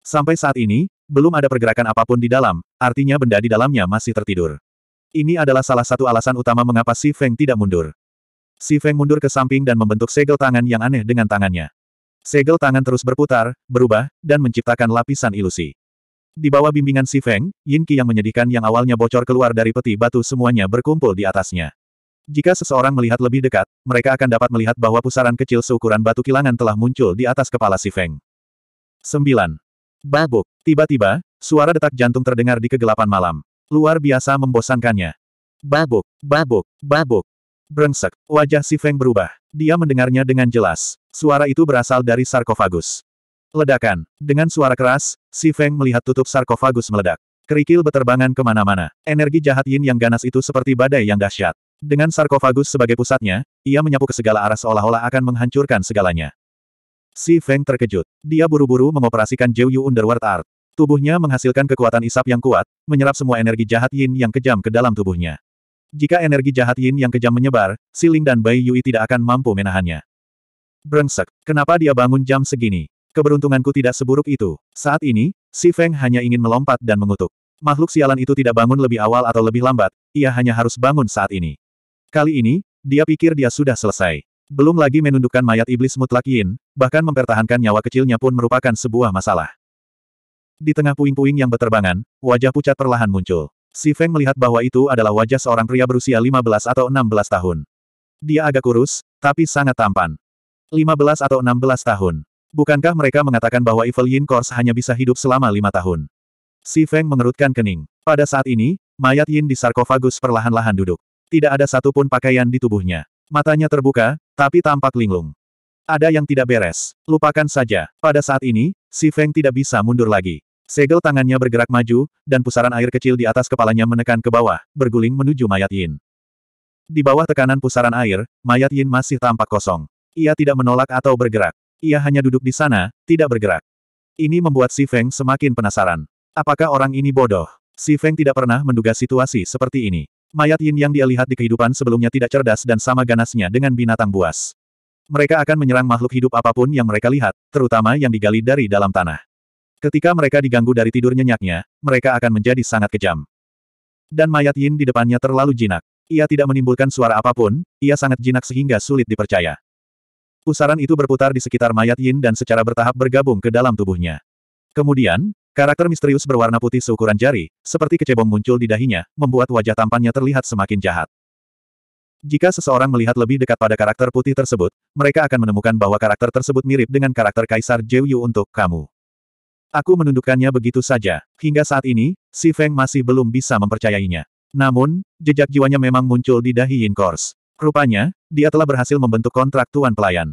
Sampai saat ini, belum ada pergerakan apapun di dalam, artinya benda di dalamnya masih tertidur. Ini adalah salah satu alasan utama mengapa Si Feng tidak mundur. Si Feng mundur ke samping dan membentuk segel tangan yang aneh dengan tangannya. Segel tangan terus berputar, berubah, dan menciptakan lapisan ilusi. Di bawah bimbingan Si Feng, Yin Qi yang menyedihkan yang awalnya bocor keluar dari peti batu semuanya berkumpul di atasnya. Jika seseorang melihat lebih dekat, mereka akan dapat melihat bahwa pusaran kecil seukuran batu kilangan telah muncul di atas kepala Si Feng. 9. Babuk. Tiba-tiba, suara detak jantung terdengar di kegelapan malam. Luar biasa membosankannya. Babuk, babuk, babuk. Brengsek, wajah si Feng berubah. Dia mendengarnya dengan jelas. Suara itu berasal dari sarkofagus. Ledakan. Dengan suara keras, si Feng melihat tutup sarkofagus meledak. Kerikil beterbangan kemana-mana. Energi jahat yin yang ganas itu seperti badai yang dahsyat. Dengan sarkofagus sebagai pusatnya, ia menyapu ke segala arah seolah-olah akan menghancurkan segalanya. Si Feng terkejut. Dia buru-buru mengoperasikan Jiuyu Underworld Art. Tubuhnya menghasilkan kekuatan isap yang kuat, menyerap semua energi jahat yin yang kejam ke dalam tubuhnya. Jika energi jahat yin yang kejam menyebar, Siling dan Bai Yui tidak akan mampu menahannya. Brengsek, kenapa dia bangun jam segini? Keberuntunganku tidak seburuk itu. Saat ini, Si Feng hanya ingin melompat dan mengutuk. Makhluk sialan itu tidak bangun lebih awal atau lebih lambat, ia hanya harus bangun saat ini. Kali ini, dia pikir dia sudah selesai. Belum lagi menundukkan mayat iblis mutlak Yin, bahkan mempertahankan nyawa kecilnya pun merupakan sebuah masalah. Di tengah puing-puing yang berterbangan, wajah pucat perlahan muncul. Si Feng melihat bahwa itu adalah wajah seorang pria berusia 15 atau 16 tahun. Dia agak kurus, tapi sangat tampan. 15 atau 16 tahun. Bukankah mereka mengatakan bahwa Evil Yin Course hanya bisa hidup selama lima tahun? Si Feng mengerutkan kening. Pada saat ini, mayat Yin di sarkofagus perlahan-lahan duduk. Tidak ada satupun pakaian di tubuhnya. Matanya terbuka, tapi tampak linglung. Ada yang tidak beres. Lupakan saja. Pada saat ini, si Feng tidak bisa mundur lagi. Segel tangannya bergerak maju, dan pusaran air kecil di atas kepalanya menekan ke bawah, berguling menuju mayat Yin. Di bawah tekanan pusaran air, mayat Yin masih tampak kosong. Ia tidak menolak atau bergerak. Ia hanya duduk di sana, tidak bergerak. Ini membuat si Feng semakin penasaran. Apakah orang ini bodoh? Si Feng tidak pernah menduga situasi seperti ini. Mayat Yin yang dia lihat di kehidupan sebelumnya tidak cerdas dan sama ganasnya dengan binatang buas. Mereka akan menyerang makhluk hidup apapun yang mereka lihat, terutama yang digali dari dalam tanah. Ketika mereka diganggu dari tidur nyenyaknya, mereka akan menjadi sangat kejam. Dan mayat Yin di depannya terlalu jinak. Ia tidak menimbulkan suara apapun, ia sangat jinak sehingga sulit dipercaya. Pusaran itu berputar di sekitar mayat Yin dan secara bertahap bergabung ke dalam tubuhnya. Kemudian, Karakter misterius berwarna putih seukuran jari, seperti kecebong muncul di dahinya, membuat wajah tampannya terlihat semakin jahat. Jika seseorang melihat lebih dekat pada karakter putih tersebut, mereka akan menemukan bahwa karakter tersebut mirip dengan karakter Kaisar Jeyu untuk kamu. Aku menundukkannya begitu saja. Hingga saat ini, Si Feng masih belum bisa mempercayainya. Namun, jejak jiwanya memang muncul di dahi Yin Kors. Rupanya, dia telah berhasil membentuk kontrak tuan pelayan.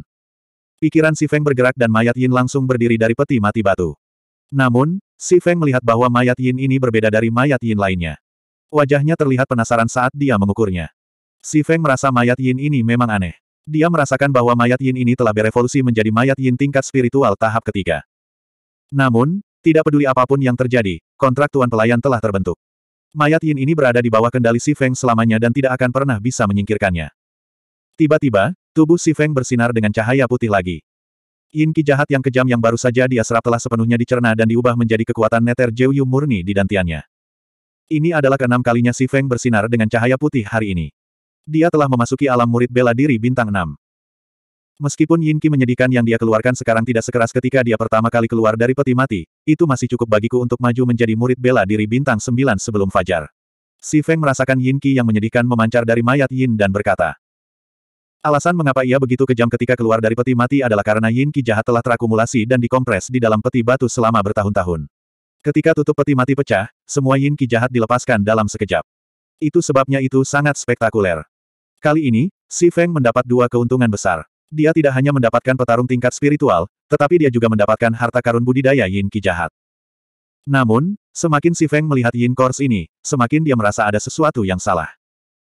Pikiran Si Feng bergerak dan mayat Yin langsung berdiri dari peti mati batu. Namun, Si Feng melihat bahwa mayat Yin ini berbeda dari mayat Yin lainnya. Wajahnya terlihat penasaran saat dia mengukurnya. Si Feng merasa mayat Yin ini memang aneh. Dia merasakan bahwa mayat Yin ini telah berevolusi menjadi mayat Yin tingkat spiritual tahap ketiga. Namun, tidak peduli apapun yang terjadi, kontrak Tuan Pelayan telah terbentuk. Mayat Yin ini berada di bawah kendali Si Feng selamanya dan tidak akan pernah bisa menyingkirkannya. Tiba-tiba, tubuh Si Feng bersinar dengan cahaya putih lagi. Yin Ki jahat yang kejam yang baru saja dia serap telah sepenuhnya dicerna dan diubah menjadi kekuatan neter Jiu Yu murni di dantiannya. Ini adalah keenam kalinya Si Feng bersinar dengan cahaya putih hari ini. Dia telah memasuki alam murid bela diri bintang 6. Meskipun Yin Qi menyedihkan yang dia keluarkan sekarang tidak sekeras ketika dia pertama kali keluar dari peti mati, itu masih cukup bagiku untuk maju menjadi murid bela diri bintang 9 sebelum fajar. Si Feng merasakan Yin Qi yang menyedihkan memancar dari mayat Yin dan berkata, Alasan mengapa ia begitu kejam ketika keluar dari peti mati adalah karena yin ki jahat telah terakumulasi dan dikompres di dalam peti batu selama bertahun-tahun. Ketika tutup peti mati pecah, semua yin ki jahat dilepaskan dalam sekejap. Itu sebabnya itu sangat spektakuler. Kali ini, Si Feng mendapat dua keuntungan besar. Dia tidak hanya mendapatkan petarung tingkat spiritual, tetapi dia juga mendapatkan harta karun budidaya yin ki jahat. Namun, semakin Si Feng melihat Yin Kors ini, semakin dia merasa ada sesuatu yang salah.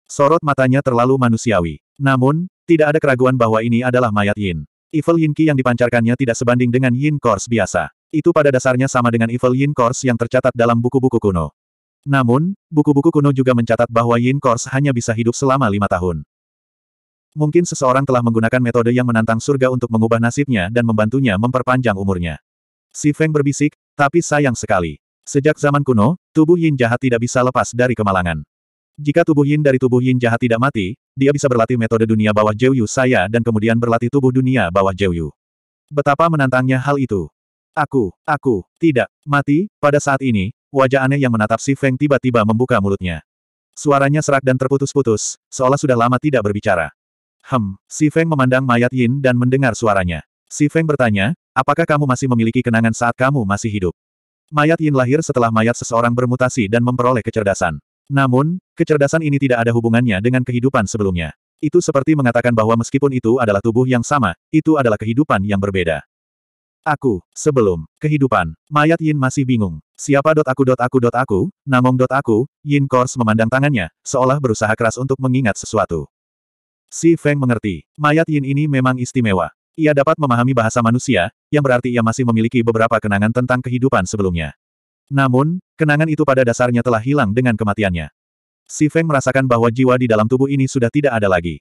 Sorot matanya terlalu manusiawi. Namun, tidak ada keraguan bahwa ini adalah mayat Yin. Evil Yin Qi yang dipancarkannya tidak sebanding dengan Yin Course biasa. Itu pada dasarnya sama dengan Evil Yin Course yang tercatat dalam buku-buku kuno. Namun, buku-buku kuno juga mencatat bahwa Yin Course hanya bisa hidup selama lima tahun. Mungkin seseorang telah menggunakan metode yang menantang surga untuk mengubah nasibnya dan membantunya memperpanjang umurnya. Si Feng berbisik, tapi sayang sekali. Sejak zaman kuno, tubuh Yin jahat tidak bisa lepas dari kemalangan. Jika tubuh yin dari tubuh yin jahat tidak mati, dia bisa berlatih metode dunia bawah Jeyu saya dan kemudian berlatih tubuh dunia bawah Jeyu. Betapa menantangnya hal itu. Aku, aku, tidak, mati, pada saat ini, wajah aneh yang menatap si Feng tiba-tiba membuka mulutnya. Suaranya serak dan terputus-putus, seolah sudah lama tidak berbicara. Hem, si Feng memandang mayat Yin dan mendengar suaranya. Si Feng bertanya, apakah kamu masih memiliki kenangan saat kamu masih hidup? Mayat Yin lahir setelah mayat seseorang bermutasi dan memperoleh kecerdasan. Namun, kecerdasan ini tidak ada hubungannya dengan kehidupan sebelumnya. Itu seperti mengatakan bahwa meskipun itu adalah tubuh yang sama, itu adalah kehidupan yang berbeda. Aku, sebelum, kehidupan, mayat Yin masih bingung. Siapa dot aku dot aku dot aku, namong dot aku, Yin Kors memandang tangannya, seolah berusaha keras untuk mengingat sesuatu. Si Feng mengerti, mayat Yin ini memang istimewa. Ia dapat memahami bahasa manusia, yang berarti ia masih memiliki beberapa kenangan tentang kehidupan sebelumnya. Namun, Kenangan itu pada dasarnya telah hilang dengan kematiannya. Si Feng merasakan bahwa jiwa di dalam tubuh ini sudah tidak ada lagi.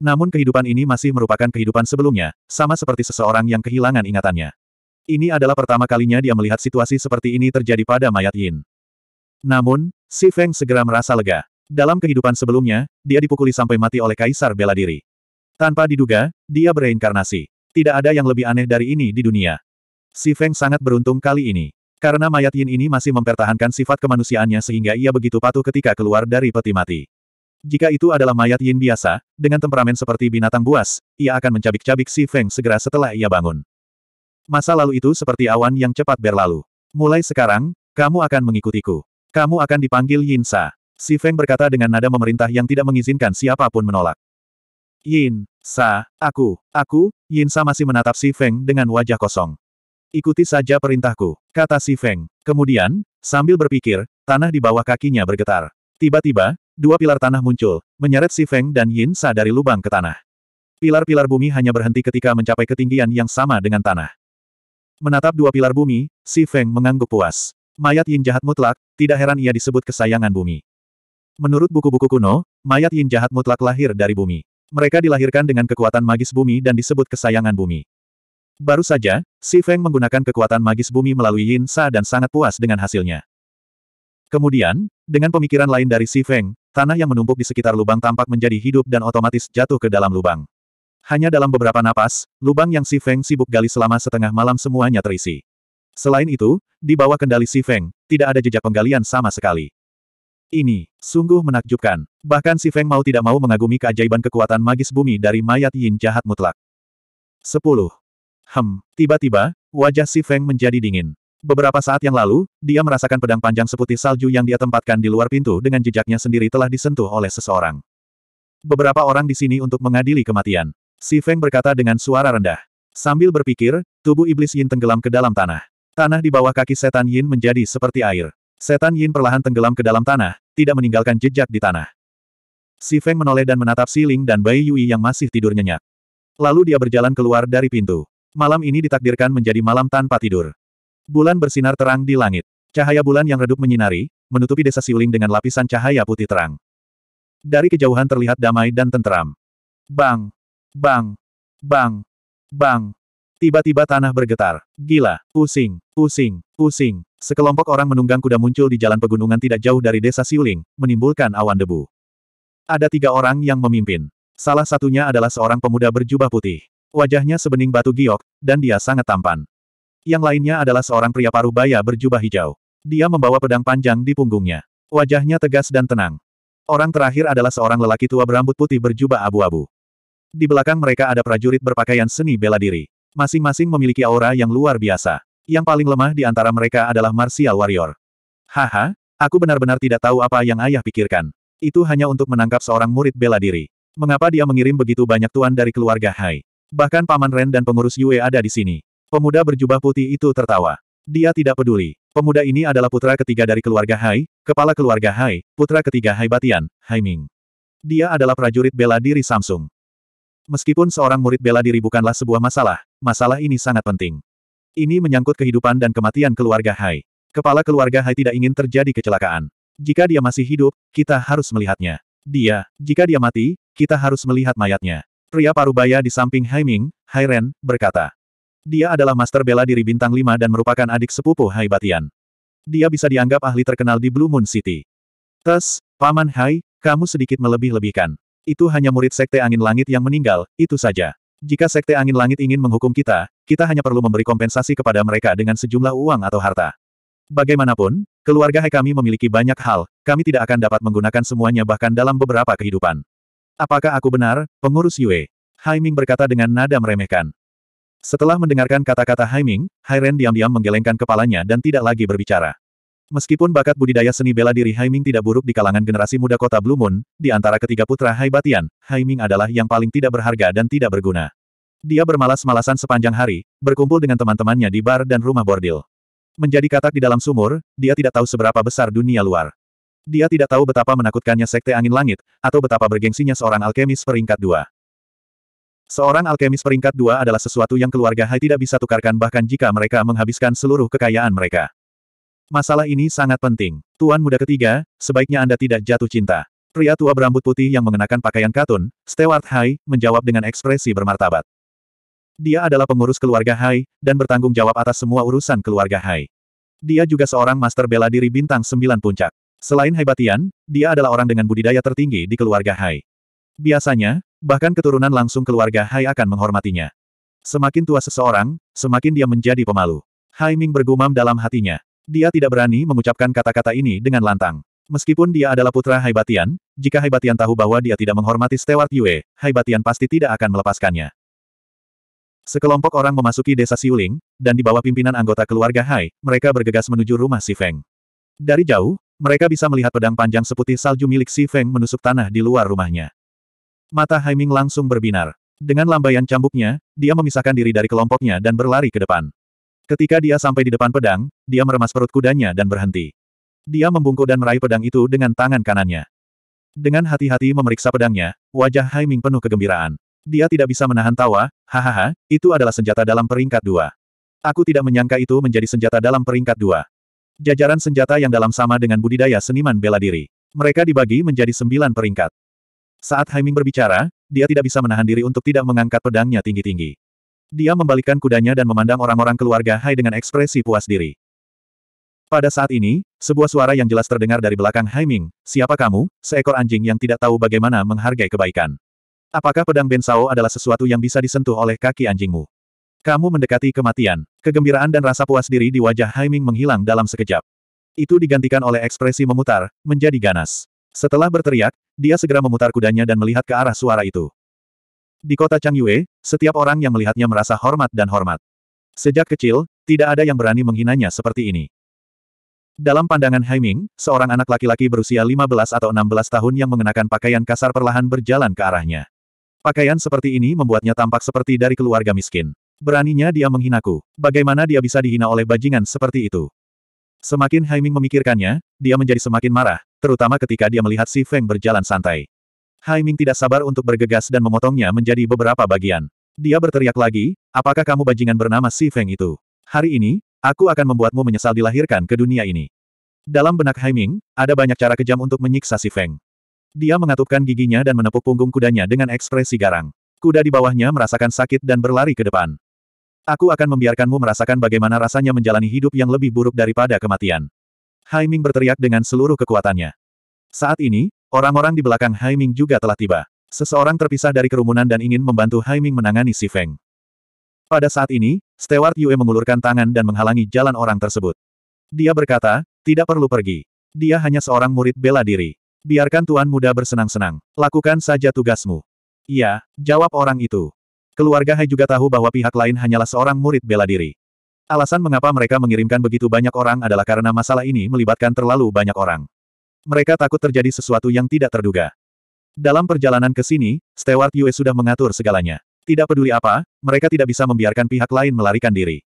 Namun kehidupan ini masih merupakan kehidupan sebelumnya, sama seperti seseorang yang kehilangan ingatannya. Ini adalah pertama kalinya dia melihat situasi seperti ini terjadi pada mayat Yin. Namun, si Feng segera merasa lega. Dalam kehidupan sebelumnya, dia dipukuli sampai mati oleh Kaisar bela diri. Tanpa diduga, dia bereinkarnasi. Tidak ada yang lebih aneh dari ini di dunia. Si Feng sangat beruntung kali ini. Karena mayat Yin ini masih mempertahankan sifat kemanusiaannya sehingga ia begitu patuh ketika keluar dari peti mati. Jika itu adalah mayat Yin biasa, dengan temperamen seperti binatang buas, ia akan mencabik-cabik si Feng segera setelah ia bangun. Masa lalu itu seperti awan yang cepat berlalu. Mulai sekarang, kamu akan mengikutiku. Kamu akan dipanggil Yin Sa. Si Feng berkata dengan nada memerintah yang tidak mengizinkan siapapun menolak. Yin, Sa, aku, aku, Yin Sa masih menatap Si Feng dengan wajah kosong. Ikuti saja perintahku, kata si Feng. Kemudian, sambil berpikir, tanah di bawah kakinya bergetar. Tiba-tiba, dua pilar tanah muncul, menyeret si Feng dan Yin Sa dari lubang ke tanah. Pilar-pilar bumi hanya berhenti ketika mencapai ketinggian yang sama dengan tanah. Menatap dua pilar bumi, si Feng mengangguk puas. Mayat Yin jahat mutlak, tidak heran ia disebut kesayangan bumi. Menurut buku-buku kuno, mayat Yin jahat mutlak lahir dari bumi. Mereka dilahirkan dengan kekuatan magis bumi dan disebut kesayangan bumi. Baru saja, Si Feng menggunakan kekuatan magis bumi melalui Yin Sa dan sangat puas dengan hasilnya. Kemudian, dengan pemikiran lain dari Si Feng, tanah yang menumpuk di sekitar lubang tampak menjadi hidup dan otomatis jatuh ke dalam lubang. Hanya dalam beberapa napas, lubang yang Si Feng sibuk gali selama setengah malam semuanya terisi. Selain itu, di bawah kendali Si Feng, tidak ada jejak penggalian sama sekali. Ini, sungguh menakjubkan. Bahkan Si Feng mau tidak mau mengagumi keajaiban kekuatan magis bumi dari mayat yin jahat mutlak. 10. Hem, tiba-tiba, wajah Si Feng menjadi dingin. Beberapa saat yang lalu, dia merasakan pedang panjang seputih salju yang dia tempatkan di luar pintu dengan jejaknya sendiri telah disentuh oleh seseorang. Beberapa orang di sini untuk mengadili kematian. Si Feng berkata dengan suara rendah. Sambil berpikir, tubuh iblis Yin tenggelam ke dalam tanah. Tanah di bawah kaki setan Yin menjadi seperti air. Setan Yin perlahan tenggelam ke dalam tanah, tidak meninggalkan jejak di tanah. Si Feng menoleh dan menatap Si Ling dan Bai Yui yang masih tidur nyenyak. Lalu dia berjalan keluar dari pintu. Malam ini ditakdirkan menjadi malam tanpa tidur. Bulan bersinar terang di langit. Cahaya bulan yang redup menyinari, menutupi desa Siuling dengan lapisan cahaya putih terang. Dari kejauhan terlihat damai dan tenteram. Bang! Bang! Bang! Bang! Tiba-tiba tanah bergetar. Gila, pusing, pusing, pusing. Sekelompok orang menunggang kuda muncul di jalan pegunungan tidak jauh dari desa Siuling, menimbulkan awan debu. Ada tiga orang yang memimpin. Salah satunya adalah seorang pemuda berjubah putih. Wajahnya sebening batu giok, dan dia sangat tampan. Yang lainnya adalah seorang pria paruh baya berjubah hijau. Dia membawa pedang panjang di punggungnya. Wajahnya tegas dan tenang. Orang terakhir adalah seorang lelaki tua berambut putih berjubah abu-abu. Di belakang mereka ada prajurit berpakaian seni bela diri. Masing-masing memiliki aura yang luar biasa. Yang paling lemah di antara mereka adalah Martial Warrior. Haha, aku benar-benar tidak tahu apa yang ayah pikirkan. Itu hanya untuk menangkap seorang murid bela diri. Mengapa dia mengirim begitu banyak tuan dari keluarga Hai? Bahkan Paman Ren dan pengurus Yue ada di sini. Pemuda berjubah putih itu tertawa. Dia tidak peduli. Pemuda ini adalah putra ketiga dari keluarga Hai, kepala keluarga Hai, putra ketiga Hai Batian, Hai Ming. Dia adalah prajurit bela diri Samsung. Meskipun seorang murid bela diri bukanlah sebuah masalah, masalah ini sangat penting. Ini menyangkut kehidupan dan kematian keluarga Hai. Kepala keluarga Hai tidak ingin terjadi kecelakaan. Jika dia masih hidup, kita harus melihatnya. Dia, jika dia mati, kita harus melihat mayatnya. Pria parubaya di samping Haiming, Hairen, berkata. Dia adalah master bela diri bintang lima dan merupakan adik sepupu Hai Batian. Dia bisa dianggap ahli terkenal di Blue Moon City. Tes, Paman Hai, kamu sedikit melebih-lebihkan. Itu hanya murid Sekte Angin Langit yang meninggal, itu saja. Jika Sekte Angin Langit ingin menghukum kita, kita hanya perlu memberi kompensasi kepada mereka dengan sejumlah uang atau harta. Bagaimanapun, keluarga Hai kami memiliki banyak hal, kami tidak akan dapat menggunakan semuanya bahkan dalam beberapa kehidupan. Apakah aku benar, pengurus Yue? Haiming berkata dengan nada meremehkan. Setelah mendengarkan kata-kata Haiming, Hairen diam-diam menggelengkan kepalanya dan tidak lagi berbicara. Meskipun bakat budidaya seni bela diri Haiming tidak buruk di kalangan generasi muda kota Blue Moon, di antara ketiga putra Hai Batian, Haiming adalah yang paling tidak berharga dan tidak berguna. Dia bermalas-malasan sepanjang hari, berkumpul dengan teman-temannya di bar dan rumah bordil. Menjadi katak di dalam sumur, dia tidak tahu seberapa besar dunia luar. Dia tidak tahu betapa menakutkannya sekte angin langit, atau betapa bergengsinya seorang alkemis peringkat dua. Seorang alkemis peringkat dua adalah sesuatu yang keluarga Hai tidak bisa tukarkan bahkan jika mereka menghabiskan seluruh kekayaan mereka. Masalah ini sangat penting. Tuan muda ketiga, sebaiknya Anda tidak jatuh cinta. Pria tua berambut putih yang mengenakan pakaian katun, Stewart Hai, menjawab dengan ekspresi bermartabat. Dia adalah pengurus keluarga Hai, dan bertanggung jawab atas semua urusan keluarga Hai. Dia juga seorang master bela diri bintang sembilan puncak. Selain Hebatian, dia adalah orang dengan budidaya tertinggi di keluarga Hai. Biasanya, bahkan keturunan langsung keluarga Hai akan menghormatinya. Semakin tua seseorang, semakin dia menjadi pemalu. Hai Ming bergumam dalam hatinya. Dia tidak berani mengucapkan kata-kata ini dengan lantang. Meskipun dia adalah putra Haibatian, jika Haibatian tahu bahwa dia tidak menghormati Stewart Yue, Haibatian pasti tidak akan melepaskannya. Sekelompok orang memasuki desa Siuling, dan di bawah pimpinan anggota keluarga Hai, mereka bergegas menuju rumah Si Feng. Dari jauh, mereka bisa melihat pedang panjang seputih salju milik Si Feng menusuk tanah di luar rumahnya. Mata Haiming langsung berbinar. Dengan lambaian cambuknya, dia memisahkan diri dari kelompoknya dan berlari ke depan. Ketika dia sampai di depan pedang, dia meremas perut kudanya dan berhenti. Dia membungkuk dan meraih pedang itu dengan tangan kanannya. Dengan hati-hati memeriksa pedangnya, wajah Haiming penuh kegembiraan. Dia tidak bisa menahan tawa, hahaha, itu adalah senjata dalam peringkat dua. Aku tidak menyangka itu menjadi senjata dalam peringkat dua. Jajaran senjata yang dalam sama dengan budidaya seniman bela diri. Mereka dibagi menjadi sembilan peringkat. Saat Haiming berbicara, dia tidak bisa menahan diri untuk tidak mengangkat pedangnya tinggi-tinggi. Dia membalikkan kudanya dan memandang orang-orang keluarga Hai dengan ekspresi puas diri. Pada saat ini, sebuah suara yang jelas terdengar dari belakang Haiming, siapa kamu, seekor anjing yang tidak tahu bagaimana menghargai kebaikan. Apakah pedang Bensao adalah sesuatu yang bisa disentuh oleh kaki anjingmu? Kamu mendekati kematian. Kegembiraan dan rasa puas diri di wajah Haiming menghilang dalam sekejap. Itu digantikan oleh ekspresi memutar, menjadi ganas. Setelah berteriak, dia segera memutar kudanya dan melihat ke arah suara itu. Di kota Changyue, setiap orang yang melihatnya merasa hormat dan hormat. Sejak kecil, tidak ada yang berani menghinanya seperti ini. Dalam pandangan Haiming, seorang anak laki-laki berusia 15 atau 16 tahun yang mengenakan pakaian kasar perlahan berjalan ke arahnya. Pakaian seperti ini membuatnya tampak seperti dari keluarga miskin. Beraninya dia menghinaku. Bagaimana dia bisa dihina oleh bajingan seperti itu? Semakin Haiming memikirkannya, dia menjadi semakin marah, terutama ketika dia melihat Si Feng berjalan santai. Haiming tidak sabar untuk bergegas dan memotongnya menjadi beberapa bagian. Dia berteriak lagi, apakah kamu bajingan bernama Si Feng itu? Hari ini, aku akan membuatmu menyesal dilahirkan ke dunia ini. Dalam benak Haiming, ada banyak cara kejam untuk menyiksa Si Feng. Dia mengatupkan giginya dan menepuk punggung kudanya dengan ekspresi garang. Kuda di bawahnya merasakan sakit dan berlari ke depan. Aku akan membiarkanmu merasakan bagaimana rasanya menjalani hidup yang lebih buruk daripada kematian. Haiming berteriak dengan seluruh kekuatannya. Saat ini, orang-orang di belakang Haiming juga telah tiba. Seseorang terpisah dari kerumunan dan ingin membantu Haiming menangani si Feng. Pada saat ini, Stewart Yue mengulurkan tangan dan menghalangi jalan orang tersebut. Dia berkata, tidak perlu pergi. Dia hanya seorang murid bela diri. Biarkan Tuan Muda bersenang-senang. Lakukan saja tugasmu. Iya, jawab orang itu. Keluarga Hai juga tahu bahwa pihak lain hanyalah seorang murid bela diri. Alasan mengapa mereka mengirimkan begitu banyak orang adalah karena masalah ini melibatkan terlalu banyak orang. Mereka takut terjadi sesuatu yang tidak terduga. Dalam perjalanan ke sini, Stewart Yue sudah mengatur segalanya. Tidak peduli apa, mereka tidak bisa membiarkan pihak lain melarikan diri.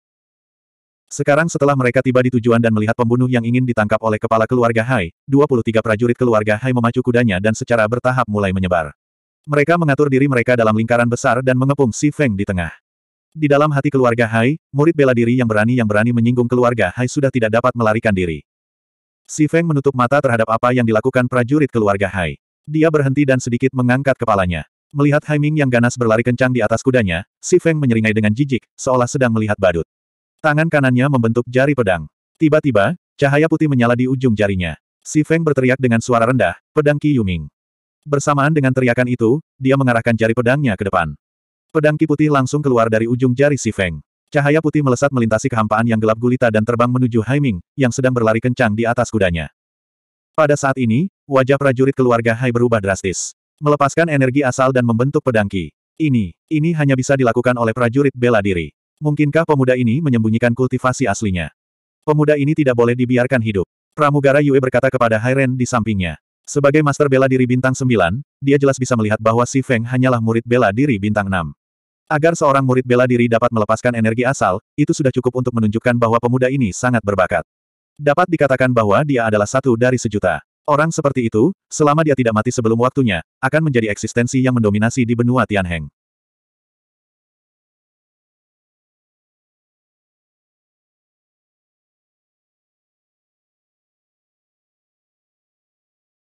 Sekarang setelah mereka tiba di tujuan dan melihat pembunuh yang ingin ditangkap oleh kepala keluarga Hai, 23 prajurit keluarga Hai memacu kudanya dan secara bertahap mulai menyebar. Mereka mengatur diri mereka dalam lingkaran besar dan mengepung Si Feng di tengah. Di dalam hati keluarga Hai, murid bela diri yang berani yang berani menyinggung keluarga Hai sudah tidak dapat melarikan diri. Si Feng menutup mata terhadap apa yang dilakukan prajurit keluarga Hai. Dia berhenti dan sedikit mengangkat kepalanya. Melihat Hai Ming yang ganas berlari kencang di atas kudanya, Si Feng menyeringai dengan jijik, seolah sedang melihat badut. Tangan kanannya membentuk jari pedang. Tiba-tiba, cahaya putih menyala di ujung jarinya. Si Feng berteriak dengan suara rendah, pedang Qi Yuming. Bersamaan dengan teriakan itu, dia mengarahkan jari pedangnya ke depan. Pedang ki putih langsung keluar dari ujung jari si Feng. Cahaya putih melesat melintasi kehampaan yang gelap gulita dan terbang menuju Haiming, yang sedang berlari kencang di atas kudanya. Pada saat ini, wajah prajurit keluarga Hai berubah drastis. Melepaskan energi asal dan membentuk pedang ki. Ini, ini hanya bisa dilakukan oleh prajurit bela diri. Mungkinkah pemuda ini menyembunyikan kultivasi aslinya? Pemuda ini tidak boleh dibiarkan hidup. Pramugara Yue berkata kepada Hai Ren di sampingnya. Sebagai master bela diri bintang 9, dia jelas bisa melihat bahwa Si Feng hanyalah murid bela diri bintang 6. Agar seorang murid bela diri dapat melepaskan energi asal, itu sudah cukup untuk menunjukkan bahwa pemuda ini sangat berbakat. Dapat dikatakan bahwa dia adalah satu dari sejuta. Orang seperti itu, selama dia tidak mati sebelum waktunya, akan menjadi eksistensi yang mendominasi di benua Tianheng.